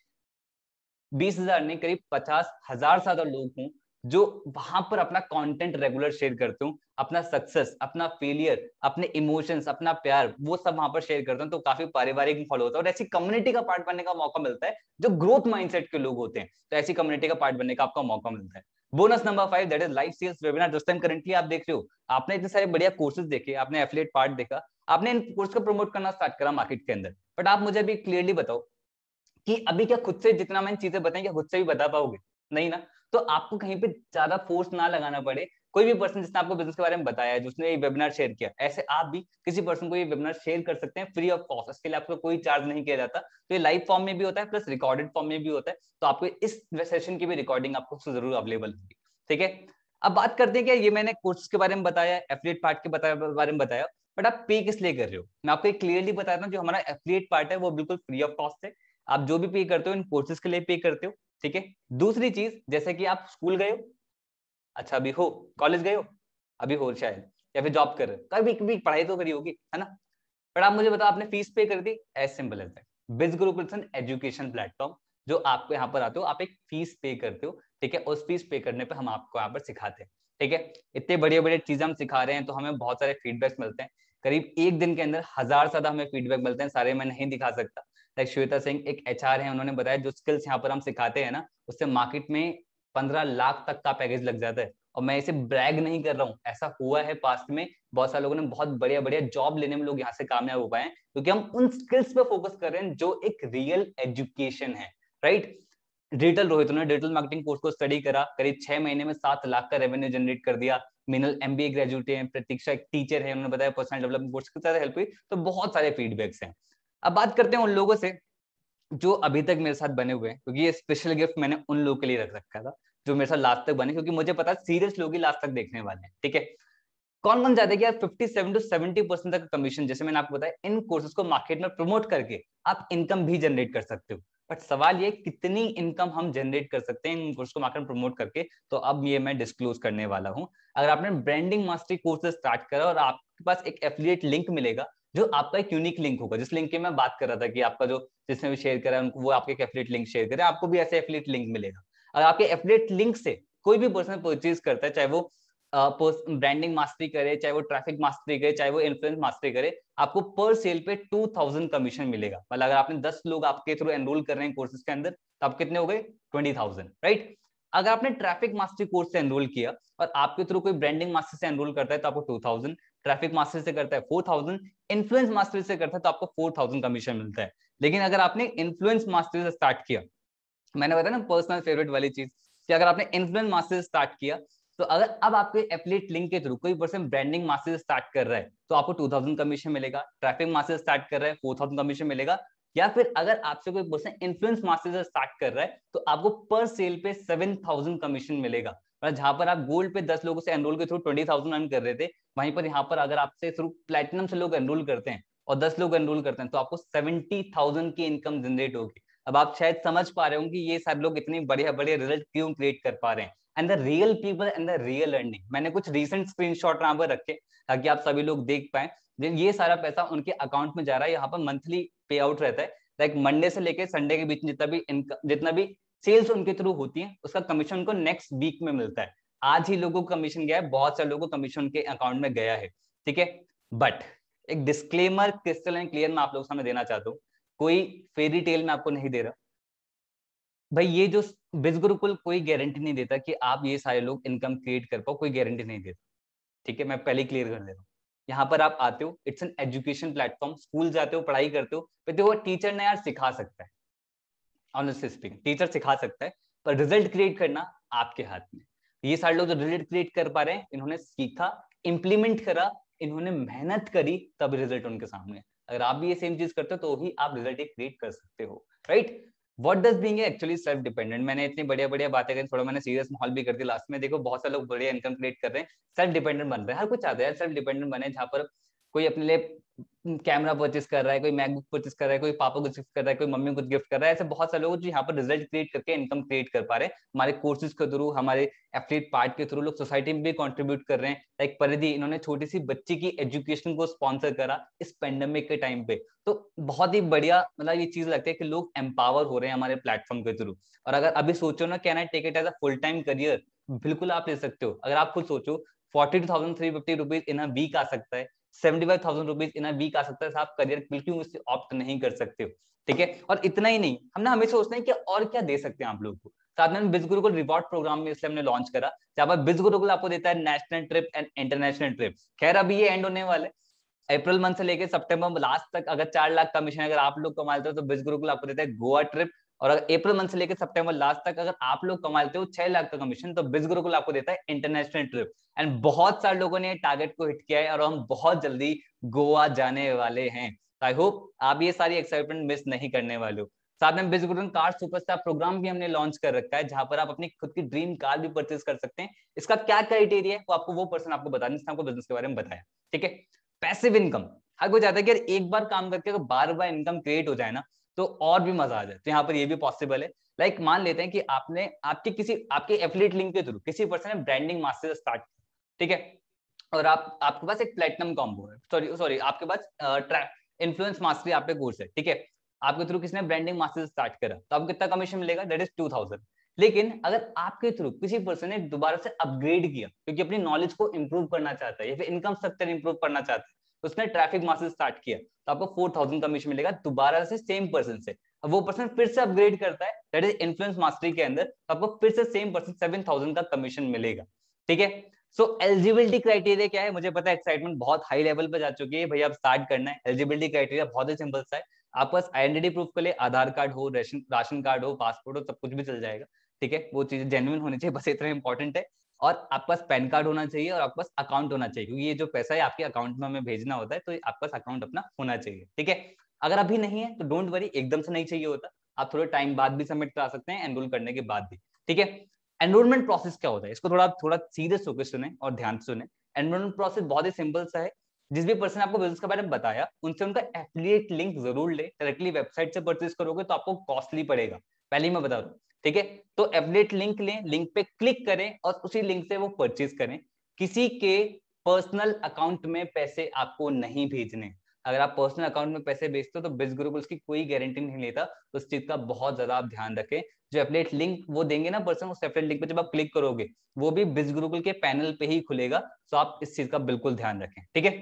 बीस हजार नहीं करीब पचास हजार ज्यादा लोग हों जो वहां पर अपना कंटेंट रेगुलर शेयर करते हूँ अपना सक्सेस अपना फेलियर अपने इमोशंस अपना प्यार वो सब वहां पर शेयर करता हूँ तो काफी पारिवारिक फॉलो होता है और ऐसी कम्युनिटी का पार्ट बनने का मौका मिलता है जो ग्रोथ माइंडसेट के लोग होते हैं तो ऐसी कम्युनिटी का पार्ट बनने का आपका मौका मिलता है bonus number five that is life sales webinar जिस टाइम करेंटली आप देख रहे हो आपने इतने सारे बढ़िया कोर्सेज देखे आपने एफिलेट पार्ट देखा आपने इन कोर्स को प्रमोट करना स्टार्ट करा मार्केट के अंदर बट आप मुझे अभी क्लियरली बताओ कि अभी क्या खुद से जितना मैंने चीजें बताई क्या खुद से भी बता पाओगे नहीं ना तो आपको कहीं पे ज्यादा फोर्स ना लगाना पड़े कोई भी पर्सन जिसने आपको बिजनेस के बारे में बताया जिसने ये वेबिनार शेयर किया ऐसे आप भी किसी पर्सन को ये वेबिनार शेयर कर सकते हैं फ्री ऑफ कॉस्ट इसके लिए आपको कोई चार्ज नहीं किया जाता तो ये लाइव फॉर्म में भी होता है प्लस रिकॉर्डेड फॉर्म में भी होता है तो आपको इस सेशन की भी रिकॉर्डिंग आपको जरूर अवेलेबल होगी ठीक है अब बात करते हैं कि ये मैंने कोर्स के बारे में बताया एफिलेट पार्ट के बारे में बताया बट आप पे किस लिए कर रहे हो मैं आपको क्लियरली बताता हूँ जो हमारा एफिलेट पार्ट है वो बिल्कुल फ्री ऑफ कॉस्ट है आप जो भी पे करते हो इन कोर्सेज के लिए पे करते हो ठीक है दूसरी चीज जैसे कि आप स्कूल गए हो अच्छा अभी हो कॉलेज गए हो अभी हो शायद या फिर जॉब कर रहे हो कभी तो पढ़ाई तो करी होगी है ना पर आप मुझे बताओ आपने फीस पे कर दी as simple as that Biz group education platform जो आपको यहाँ पर आते हो आप एक फीस पे करते हो ठीक है उस फीस पे करने पर हम आपको यहाँ पर सिखाते हैं ठीक है इतने बड़े बड़े चीज हम सिखा रहे हैं तो हमें बहुत सारे फीडबैक्स मिलते हैं करीब एक दिन के अंदर हजार से ज्यादा हमें फीडबैक मिलते हैं सारे मैं नहीं दिखा सकता लाइक श्वेता सिंह एक एच है उन्होंने बताया जो स्किल्स यहाँ पर हम सिखाते हैं ना उससे मार्केट में पंद्रह लाख तक का पैकेज लग जाता है और मैं इसे ब्रैग नहीं कर रहा हूँ ऐसा हुआ है पास्ट में बहुत सारे लोगों ने बहुत बढ़िया बढ़िया जॉब लेने में लोग यहाँ से कामयाब हो पाए हैं क्योंकि हम उन स्किल्स पे फोकस कर रहे हैं जो एक रियल एजुकेशन है राइट डिजिटल रोहित ने डिजिटल मार्केटिंग कोर्स को स्टडी करा करीब छह महीने में सात लाख का रेवेन्यू जनरेट कर दिया मिनल एमबीए ग्रेजुएट है प्रतीक्षा एक टीचर है उन्होंने बताया पर्सनल डेवलपमेंट कोर्स के हेल्प हुई तो बहुत सारे फीडबैक्स हैं अब बात करते हैं उन लोगों से जो अभी तक मेरे साथ बने हुए हैं क्योंकि ये स्पेशल गिफ्ट मैंने उन लोगों के लिए रख रखा था जो मेरे साथ लास्ट तक बने क्योंकि मुझे पता सीरियस लोग ही लास्ट तक देखने वाले हैं ठीक है कौन कौन जाते यार सेवन टू सेवेंटी परसेंट तक कमीशन जैसे मैंने आपको बताया इन कोर्सेज को मार्केट में प्रमोट करके आप इनकम भी जनरेट कर सकते हो बट सवाल ये कितनी इनकम हम जनरेट कर सकते हैं इन कोर्स को मार्केट में प्रमोट करके तो अब ये मैं डिस्क्लोज करने वाला हूँ अगर आपने ब्रांडिंग मास्टरी कोर्स स्टार्ट करा और आपके पास एक एफिलिएट लिंक मिलेगा जो आपका एक यूनिक लिंक होगा जिस लिंक की मैं बात कर रहा था कि आपका जो जिसने भी शेयर करा उनको वो आपके एफिलेट लिंक शेयर करे आपको भी ऐसे एफिलेट लिंक मिलेगा अगर आपके एफिलेट लिंक से कोई भी पर्सन परचेज करता है चाहे वो ब्रांडिंग मास्टरी करे चाहे वो ट्रैफिक मास्टरी करे चाहे वो इन्फ्लुएंस मास्टरी करे आपको पर सेल पे टू थाउजेंड कमीशन मिलेगा मतलब अगर आपने दस लोग आपके थ्रू एनरोल कर रहे हैं कोर्सेज के अंदर तो आप कितने हो गए ट्वेंटी थाउजेंड राइट अगर आपने ट्रैफिक मास्टरी कोर्स से एनरोल किया और आपके थ्रू कोई ब्रांडिंग मास्टर से एनरोल करता है तो आपको टू ट्रैफिक मास्टर से करता है फोर थाउजेंड इन्फ्लुएंस मास्टर से करता है तो आपको फोर थाउजेंड कमीशन मिलता है लेकिन अगर आपने इन्फ्लुएंस मास्टर से स्टार्ट किया मैंने बताया ना पर्सनल फेवरेट वाली चीज कि अगर आपने इन्फ्लुएंस मास्टर स्टार्ट किया तो अगर अब आपके एफिलेट लिंक के थ्रू कोई पर्सन ब्रांडिंग मास्टर स्टार्ट कर रहा है तो आपको टू थाउजेंड कमीशन मिलेगा ट्रैफिक मास्टर स्टार्ट कर रहा है फोर थाउजेंड कमीशन मिलेगा या फिर अगर आपसे कोई पर्सन इन्फ्लुएंस मास्टर से स्टार्ट कर रहा है तो आपको पर सेल पे सेवन थाउजेंड कमीशन मिलेगा पर जहां पर आप गोल्ड पे दस लोगों से एनरोल के थ्रू ट्वेंटी थाउजेंड अर्न कर रहे थे वहीं पर यहाँ पर अगर आपसे थ्रू प्लेटिनम से लोग एनरोल करते हैं और दस लोग एनरोल करते हैं तो आपको सेवेंटी थाउजेंड की इनकम जनरेट होगी अब आप शायद समझ पा रहे हो कि ये सब लोग इतने बढ़िया बढ़िया रिजल्ट क्यों क्रिएट कर पा रहे हैं and the real people and the real earning मैंने कुछ रिसेंट स्क्रीन शॉट यहाँ पर रखे ताकि आप सभी लोग देख पाए ये सारा पैसा उनके अकाउंट में जा रहा है यहाँ पर मंथली पे आउट रहता है लाइक मंडे से लेकर संडे के बीच जितना भी इनकम जितना भी सेल्स उनके थ्रू होती है उसका कमीशन उनको नेक्स्ट वीक में मिलता है आज ही लोगों को कमीशन गया है बहुत सारे लोगों को कमीशन के अकाउंट में गया है ठीक है बट एक डिस्क्लेमर क्रिस्टल एंड क्लियर मैं आप लोगों सामने देना चाहता हूँ कोई फेरी टेल में आपको नहीं दे रहा भाई ये जो बिज गुरुकुल कोई गारंटी नहीं देता कि आप ये सारे लोग इनकम क्रिएट कर पाओ कोई गारंटी नहीं देता ठीक है मैं पहले क्लियर कर दे रहा हूँ यहाँ पर आप आते हो it's an education platform school जाते हो पढ़ाई करते हो देखो टीचर ने यार सिखा सकता है ऑनेस्टली स्पीकिंग टीचर सिखा सकता है पर रिजल्ट क्रिएट करना आपके हाथ में ये सारे लोग जो रिजल्ट क्रिएट कर पा रहे हैं इन्होंने सीखा इंप्लीमेंट करा इन्होंने मेहनत करी तब रिजल्ट उनके सामने अगर आप भी ये सेम चीज करते हो तो ही आप रिजल्ट क्रिएट कर सकते हो right what does being actually self dependent मैंने इतनी बढ़िया बढ़िया बातें करी थोड़ा मैंने सीरियस माहौल भी कर दिया लास्ट में देखो बहुत सारे लोग बढ़िया इनकम क्रिएट कर रहे हैं सेल्फ डिपेंडेंट बन रहे हैं हर कुछ आता है सेल्फ डिपेंडेंट बने जहां पर कोई अपने लिए कैमरा परचेस कर रहा है कोई मैकबुक परचेस कर रहा है कोई पापा को गिफ्ट कर रहा है कोई मम्मी कुछ गिफ्ट कर रहा है ऐसे बहुत सारे लोग जो यहाँ पर रिजल्ट क्रिएट करके इनकम क्रिएट कर पा रहे हैं हमारे कोर्सेज के थ्रू हमारे एफलीट पार्ट के थ्रू लोग सोसाइटी में भी कॉन्ट्रीब्यूट कर रहे हैं लाइक परिधि इन्होंने छोटी सी बच्ची की एजुकेशन को स्पॉन्सर करा इस पेंडेमिक के टाइम पे तो बहुत ही बढ़िया मतलब ये चीज लगती है कि लोग एम्पावर हो रहे हैं हमारे प्लेटफॉर्म के थ्रू और अगर अभी सोचो ना can I take it as a full time career बिल्कुल आप ले सकते हो अगर आप खुद सोचो forty two thousand three fifty rupees in week आ सकता है seventy five thousand rupees in week आ सकता है आप करियर बिल्कुल उससे ऑप्ट नहीं कर सकते हो ठीक है और इतना ही नहीं हमने हमें सोचना है कि और क्या दे सकते हैं आप लोगों को साथ में बिज गुरुकुल रिवॉर्ड प्रोग्राम में इसलिए हमने लॉन्च करा जहां पर बिज गुरुकुल आपको देता है national trip and international trip खैर अभी ये एंड होने वाले अप्रैल मंथ से लेकर सितंबर लास्ट तक अगर चार लाख कमीशन अगर आप लोग कमाते हो तो बिज गुरुकुल आपको देता है गोवा ट्रिप और अगर अप्रैल मंथ से लेकर सितंबर लास्ट तक अगर आप लोग कमा लेते हो छह लाख का कमीशन तो बिज गुरुकुल आपको देता है इंटरनेशनल ट्रिप एंड बहुत सारे लोगों ने टारगेट को हिट किया है और हम बहुत जल्दी गोवा जाने वाले हैं आई होप आप ये सारी एक्साइटमेंट मिस नहीं करने वाले हो साथ में बिजगुरन कार सुपरस्टार प्रोग्राम भी हमने लॉन्च कर रखा है जहां पर आप अपनी खुद की ड्रीम कार भी परचेज कर सकते हैं इसका क्या क्राइटेरिया है वो आपको वो पर्सन आपको बता दें आपको बिजनेस के बारे में बताया ठीक है पैसिव इनकम हर कोई चाहता है कि यार एक बार काम करके अगर बार बार इनकम क्रिएट हो जाए ना तो और भी मजा आ जाए तो यहाँ पर ये भी पॉसिबल है लाइक like, मान लेते हैं कि आपने आपके किसी आपके एफिलेट लिंक के थ्रू किसी पर्सन ने ब्रांडिंग मास्टर स्टार्ट ठीक है और आप आपके पास एक प्लेटिनम कॉम्बो है सॉरी सॉरी आपके पास इन्फ्लुएंस मास्टरी आपके कोर्स है ठीक है आपके थ्रू किसने ब्रांडिंग मास्टर स्टार्ट करा तो आपको कितना कमीशन मिलेगा दैट इज टू थाउजेंड लेकिन अगर आपके थ्रू किसी पर्सन ने दोबारा से अपग्रेड किया क्योंकि अपनी नॉलेज को इम्प्रूव करना चाहता है या फिर इनकम स्ट्रक्चर इंप्रूव करना चाहता है उसने ट्रैफिक मास्टर स्टार्ट किया तो आपको फोर थाउजेंड कमीशन मिलेगा दोबारा से सेम पर्सन से अब वो पर्सन फिर से अपग्रेड करता है दैट इज इन्फ्लुएंस मास्टरी के अंदर तो आपको फिर से सेम पर्सन सेवन थाउजेंड का कमीशन मिलेगा ठीक है सो एलिजिबिलिटी क्राइटेरिया क्या है मुझे पता है एक्साइटमेंट बहुत हाई लेवल पर जा चुकी है भैया आप स्टार्ट करना है एलिजिबिलिटी क्राइटेरिया बहुत ही सिंपल सा है आप पास आइडेंटिटी प्रूफ के लिए आधार कार्ड हो राशन राशन कार्ड हो पासपोर्ट हो सब कुछ भी चल जाएगा ठीक है वो चीज जेन्युन होनी चाहिए बस इतना इंपॉर्टेंट है और आपके पास पैन कार्ड होना चाहिए और आपके पास अकाउंट होना चाहिए क्योंकि ये जो पैसा है आपके अकाउंट में हमें भेजना होता है तो आपके पास अकाउंट अपना होना चाहिए ठीक है अगर अभी नहीं है तो डोंट वरी एकदम से नहीं चाहिए होता आप थोड़े टाइम बाद भी सबमिट करा सकते हैं एनरोल करने के बाद भी ठीक है एनरोलमेंट प्रोसेस क्या होता है इसको थोड़ा थोड़ा सीरियस सोके सुने और ध्यान सुने एनरोलमेंट प्रोसेस बहुत ही सिंपल सा है जिस भी पर्सन आपको बिजनेस के बारे में बताया उनसे उनका एफिलिएट लिंक जरूर ले डायरेक्टली वेबसाइट से परचेज करोगे तो आपको कॉस्टली पड़ेगा पहले ही मैं बता दू ठीक है तो एफलेट लिंक लें लिंक पे क्लिक करें और उसी लिंक से वो परचेज करें किसी के पर्सनल अकाउंट में पैसे आपको नहीं भेजने अगर आप पर्सनल अकाउंट में पैसे भेजते हो तो बिज ग्रुप उसकी कोई गारंटी नहीं लेता उस चीज का बहुत ज्यादा आप ध्यान रखें जो अपडेट लिंक वो देंगे ना पर्सन उस एपलेट लिंक पर जब आप क्लिक करोगे वो भी बिज गुरुकुल के पैनल पे ही खुलेगा तो आप इस चीज का बिल्कुल ध्यान रखें ठीक है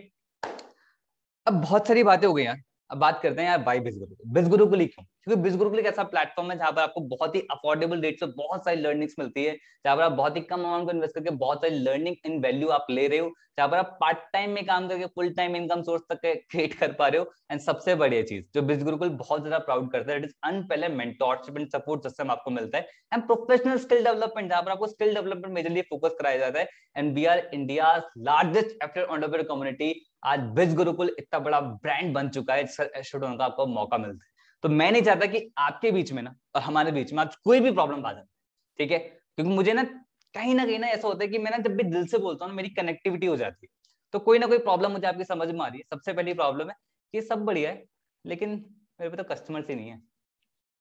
अब बहुत सारी बातें हो गई यार अब बात करते हैं यार बाई बिज गुरु बिज गुरुकुल ही क्यों क्योंकि बिज गुरुकुल एक ऐसा प्लेटफॉर्म है जहां पर आपको बहुत ही अफोर्डेबल रेट पर बहुत सारी लर्निंग्स मिलती है जहां पर आप बहुत ही कम अमाउंट को इन्वेस्ट करके बहुत सारी लर्निंग इन वैल्यू आप ले रहे हो जहां पर आप पार्ट टाइम में काम करके फुल टाइम इनकम सोर्स तक क्रिएट कर पा रहे हो एंड सबसे बढ़िया चीज जो बिज गुरुकुल बहुत ज्यादा प्राउड करता है it is unparalleled mentorship and support system आपको मिलता है एंड प्रोफेशनल स्किल डेवलपमेंट जहां पर आपको स्किल डेवलपमेंट मेजरली फोकस कराया जाता है and we are India largest after entrepreneur community आज बिज गुरुकुल इतना बड़ा ब्रांड बन चुका है का आपको मौका मिलता है तो मैं नहीं चाहता कि आपके बीच में ना और हमारे बीच में आप कोई भी प्रॉब्लम आ जाए ठीक है क्योंकि मुझे ना कहीं ना कहीं ना ऐसा होता है कि मैं ना जब भी दिल से बोलता हूँ मेरी कनेक्टिविटी हो जाती है तो कोई ना कोई प्रॉब्लम मुझे आपकी समझ में आ रही है सबसे पहली प्रॉब्लम है कि सब बढ़िया है लेकिन मेरे पे तो कस्टमर ही नहीं है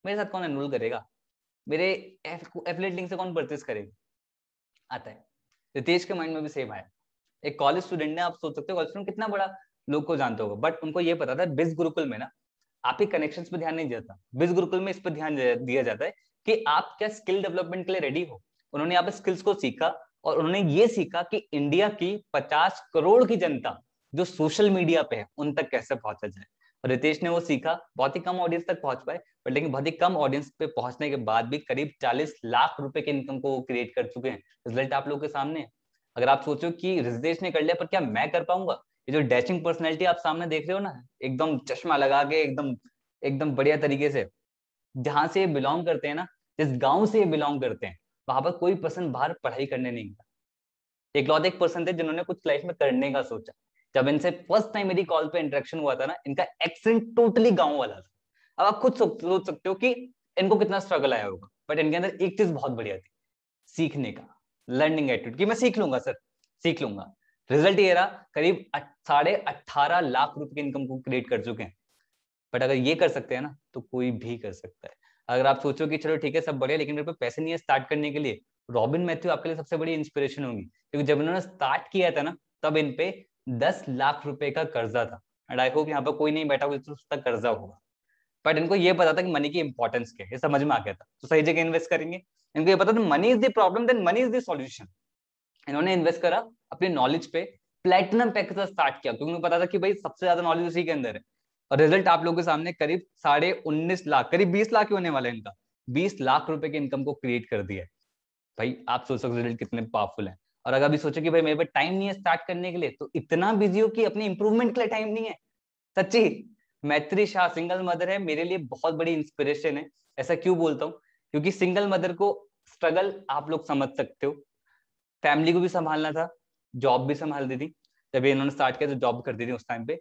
मेरे साथ कौन एनरोल करेगा मेरे एफिलेट लिंक से कौन परचेज करेगा आता है रितेश के माइंड में भी सेम आया एक कॉलेज स्टूडेंट ने आप सोच सकते हो कॉलेज स्टूडेंट कितना बड़ा लोग को जानते होगा बट उनको ये पता था बिज गुरुकुल में ना आपके कनेक्शन पर ध्यान नहीं जाता बिज गुरुकुल में इस पर ध्यान दिया जाता है कि आप क्या स्किल डेवलपमेंट के लिए रेडी हो उन्होंने आप स्किल्स को सीखा और उन्होंने ये सीखा कि इंडिया की 50 करोड़ की जनता जो सोशल मीडिया पे है उन तक कैसे पहुंचा जाए और रितेश ने वो सीखा बहुत ही कम ऑडियंस तक पहुंच पाए बट लेकिन बहुत ही कम ऑडियंस पे पहुंचने के बाद भी करीब 40 लाख रुपए के इनकम को वो क्रिएट कर चुके हैं रिजल्ट आप लोगों के सामने अगर आप सोचो कि रितेश ने कर लिया पर क्या मैं कर पाऊंगा ये जो डैशिंग पर्सनैलिटी आप सामने देख रहे हो ना एकदम चश्मा लगा के एकदम एकदम बढ़िया तरीके से जहां से ये बिलोंग करते हैं ना जिस गांव से ये बिलोंग करते हैं वहां पर कोई पर्सन बाहर पढ़ाई करने नहीं गया इकलौते एक पर्सन थे जिन्होंने कुछ लाइफ में करने का सोचा जब इनसे फर्स्ट टाइम मेरी कॉल पे इंटरेक्शन हुआ था ना इनका एक्सेंट टोटली गांव वाला था अब आप खुद सोच सकते हो कि इनको कितना स्ट्रगल आया होगा बट इनके अंदर एक चीज बहुत बढ़िया थी सीखने का लर्निंग एटीट्यूड कि मैं सीख लूंगा सर सीख लूंगा रिजल्ट ये रहा करीब साढ़े अट्ठारह लाख रुपए की इनकम को क्रिएट कर चुके हैं बट अगर ये कर सकते हैं ना तो कोई भी कर सकता है अगर आप सोचो कि चलो ठीक है सब बढ़िया लेकिन मेरे पास पैसे नहीं है स्टार्ट करने के लिए रॉबिन मैथ्यू आपके लिए सबसे बड़ी इंस्पिरेशन होंगी क्योंकि जब इन्होंने स्टार्ट किया था ना तब इन पे दस लाख रुपए का कर्जा था एंड आई होप यहाँ पर कोई नहीं बैठा हुआ तो उसका कर्जा होगा बट इनको ये पता था कि मनी की इंपॉर्टेंस क्या है समझ में आ गया था तो सही जगह इन्वेस्ट करेंगे इनको ये पता था money is the problem then money is the solution इन्होंने इन्वेस्ट करा अपने नॉलेज पे प्लेटिनम पैक से स्टार्ट किया क्योंकि पता था कि भाई सबसे ज्यादा नॉलेज उसी के अंदर है और रिजल्ट आप लोगों के सामने करीब साढ़े उन्नीस लाख करीब बीस लाख ही होने वाले इनका बीस लाख रुपए के इनकम को क्रिएट कर दिया भाई आप सोच सकते रिजल्ट कितने पावरफुल है और अगर अभी सोचो कि भाई मेरे पास टाइम नहीं है स्टार्ट करने के लिए तो इतना बिजी हो कि अपने इंप्रूवमेंट के लिए टाइम नहीं है सच्ची मैत्री शाह सिंगल मदर है मेरे लिए बहुत बड़ी इंस्पिरेशन है ऐसा क्यों बोलता हूँ क्योंकि सिंगल मदर को स्ट्रगल आप लोग समझ सकते हो फैमिली को भी संभालना था जॉब भी संभाल दी थी जब इन्होंने स्टार्ट किया तो जॉब कर दी थी उस टाइम पे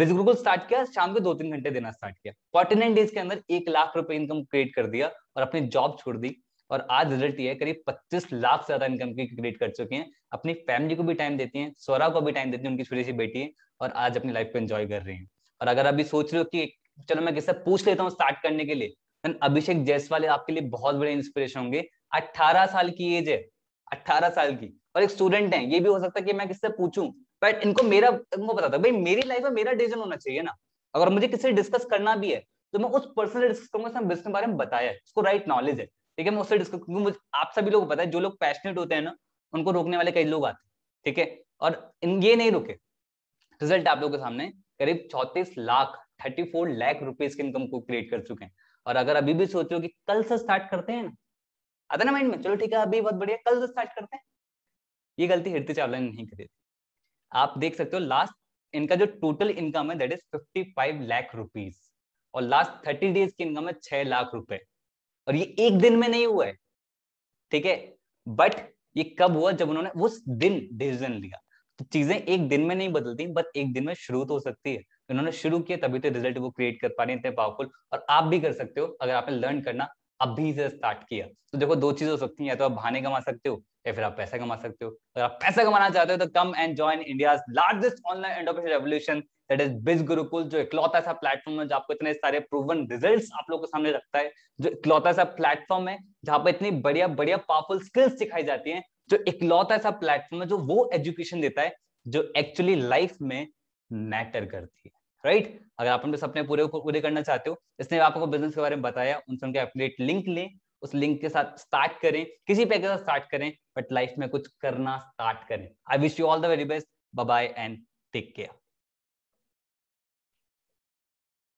बिजगुरु को स्टार्ट किया शाम को दो तीन घंटे देना स्टार्ट किया फोर्टी नाइन डेज के अंदर एक लाख रुपए इनकम क्रिएट कर दिया और अपनी जॉब छोड़ दी और आज रिजल्ट ये है करीब पच्चीस लाख से ज्यादा इनकम की क्रिएट कर चुके हैं अपनी फैमिली को भी टाइम देती हैं स्वरा को भी टाइम देती हैं उनकी छोटी सी बेटी है और आज अपनी लाइफ को एंजॉय कर रही है और अगर अभी सोच रहे हो कि चलो मैं किससे पूछ लेता हूँ स्टार्ट करने के लिए अभिषेक जैसवाल आपके लिए बहुत बड़े इंस्पिरेशन होंगे अट्ठारह साल की एज है अट्ठारह साल की और एक स्टूडेंट है ये भी हो सकता है कि मैं किससे पूछूं बट इनको मेरा इनको बताता भाई मेरी लाइफ में मेरा डिसीजन होना चाहिए ना अगर मुझे किसी से डिस्कस करना भी है तो मैं उस पर्सन से डिस्कस करूंगा बिजनेस के बारे में बताया है उसको राइट नॉलेज है ठीक है मैं उससे डिस्कस क्योंकि मुझे आप सभी लोग पता है जो लोग पैशनेट होते हैं ना उनको रोकने वाले कई लोग आते हैं ठीक है और ये नहीं रुके रिजल्ट आप लोगों के सामने करीब चौतीस lakh thirty four lakh rupees के इनकम को क्रिएट कर चुके हैं और अगर अभी भी सोच रहे हो कि कल से स्टार्ट करते हैं ना अदर माइंड में चलो ठीक है अभी बहुत बढ़िया कल स्टार्ट तो करते हैं ये गलती हीरती चावला ने नहीं करी थी आप देख सकते हो लास्ट इनका जो टोटल इनकम है that is fifty five lakh rupees और लास्ट थर्टी डेज की इनकम है छह लाख रुपए और ये एक दिन में नहीं हुआ है ठीक है बट ये कब हुआ जब उन्होंने उस दिन डिसीजन लिया तो चीजें एक दिन में नहीं बदलती बट एक दिन में शुरू तो हो सकती है उन्होंने शुरू किया तभी तो रिजल्ट वो क्रिएट कर पा रहे हैं इतने पावरफुल और आप भी कर सकते हो अगर आपने लर्न करना अभी से स्टार्ट किया तो देखो दो चीज हो सकती है तो आप बहाने कमा सकते हो या फिर आप पैसा कमा सकते हो अगर आप पैसा कमाना चाहते हो तो come and join India largest online entrepreneur revolution that is बिज गुरुकुल जो इकलौता सा प्लेटफॉर्म है जो आपको इतने सारे प्रूवन रिजल्ट्स आप लोगों के सामने रखता है जो इकलौता सा प्लेटफॉर्म है जहां पर इतनी बढ़िया बढ़िया पावरफुल स्किल्स सिखाई जाती है जो इकलौता सा प्लेटफॉर्म है जो वो एजुकेशन देता है जो एक्चुअली लाइफ में मैटर करती है राइट अगर आप अपने सपने पूरे पूरे करना चाहते हो इसने आपको बिजनेस के बारे में बताया उनसे उनके अपडेट लिंक लें उस लिंक के साथ स्टार्ट करें किसी पैकेज साथ स्टार्ट करें बट लाइफ में कुछ करना स्टार्ट करें I wish you all the very best bye and take care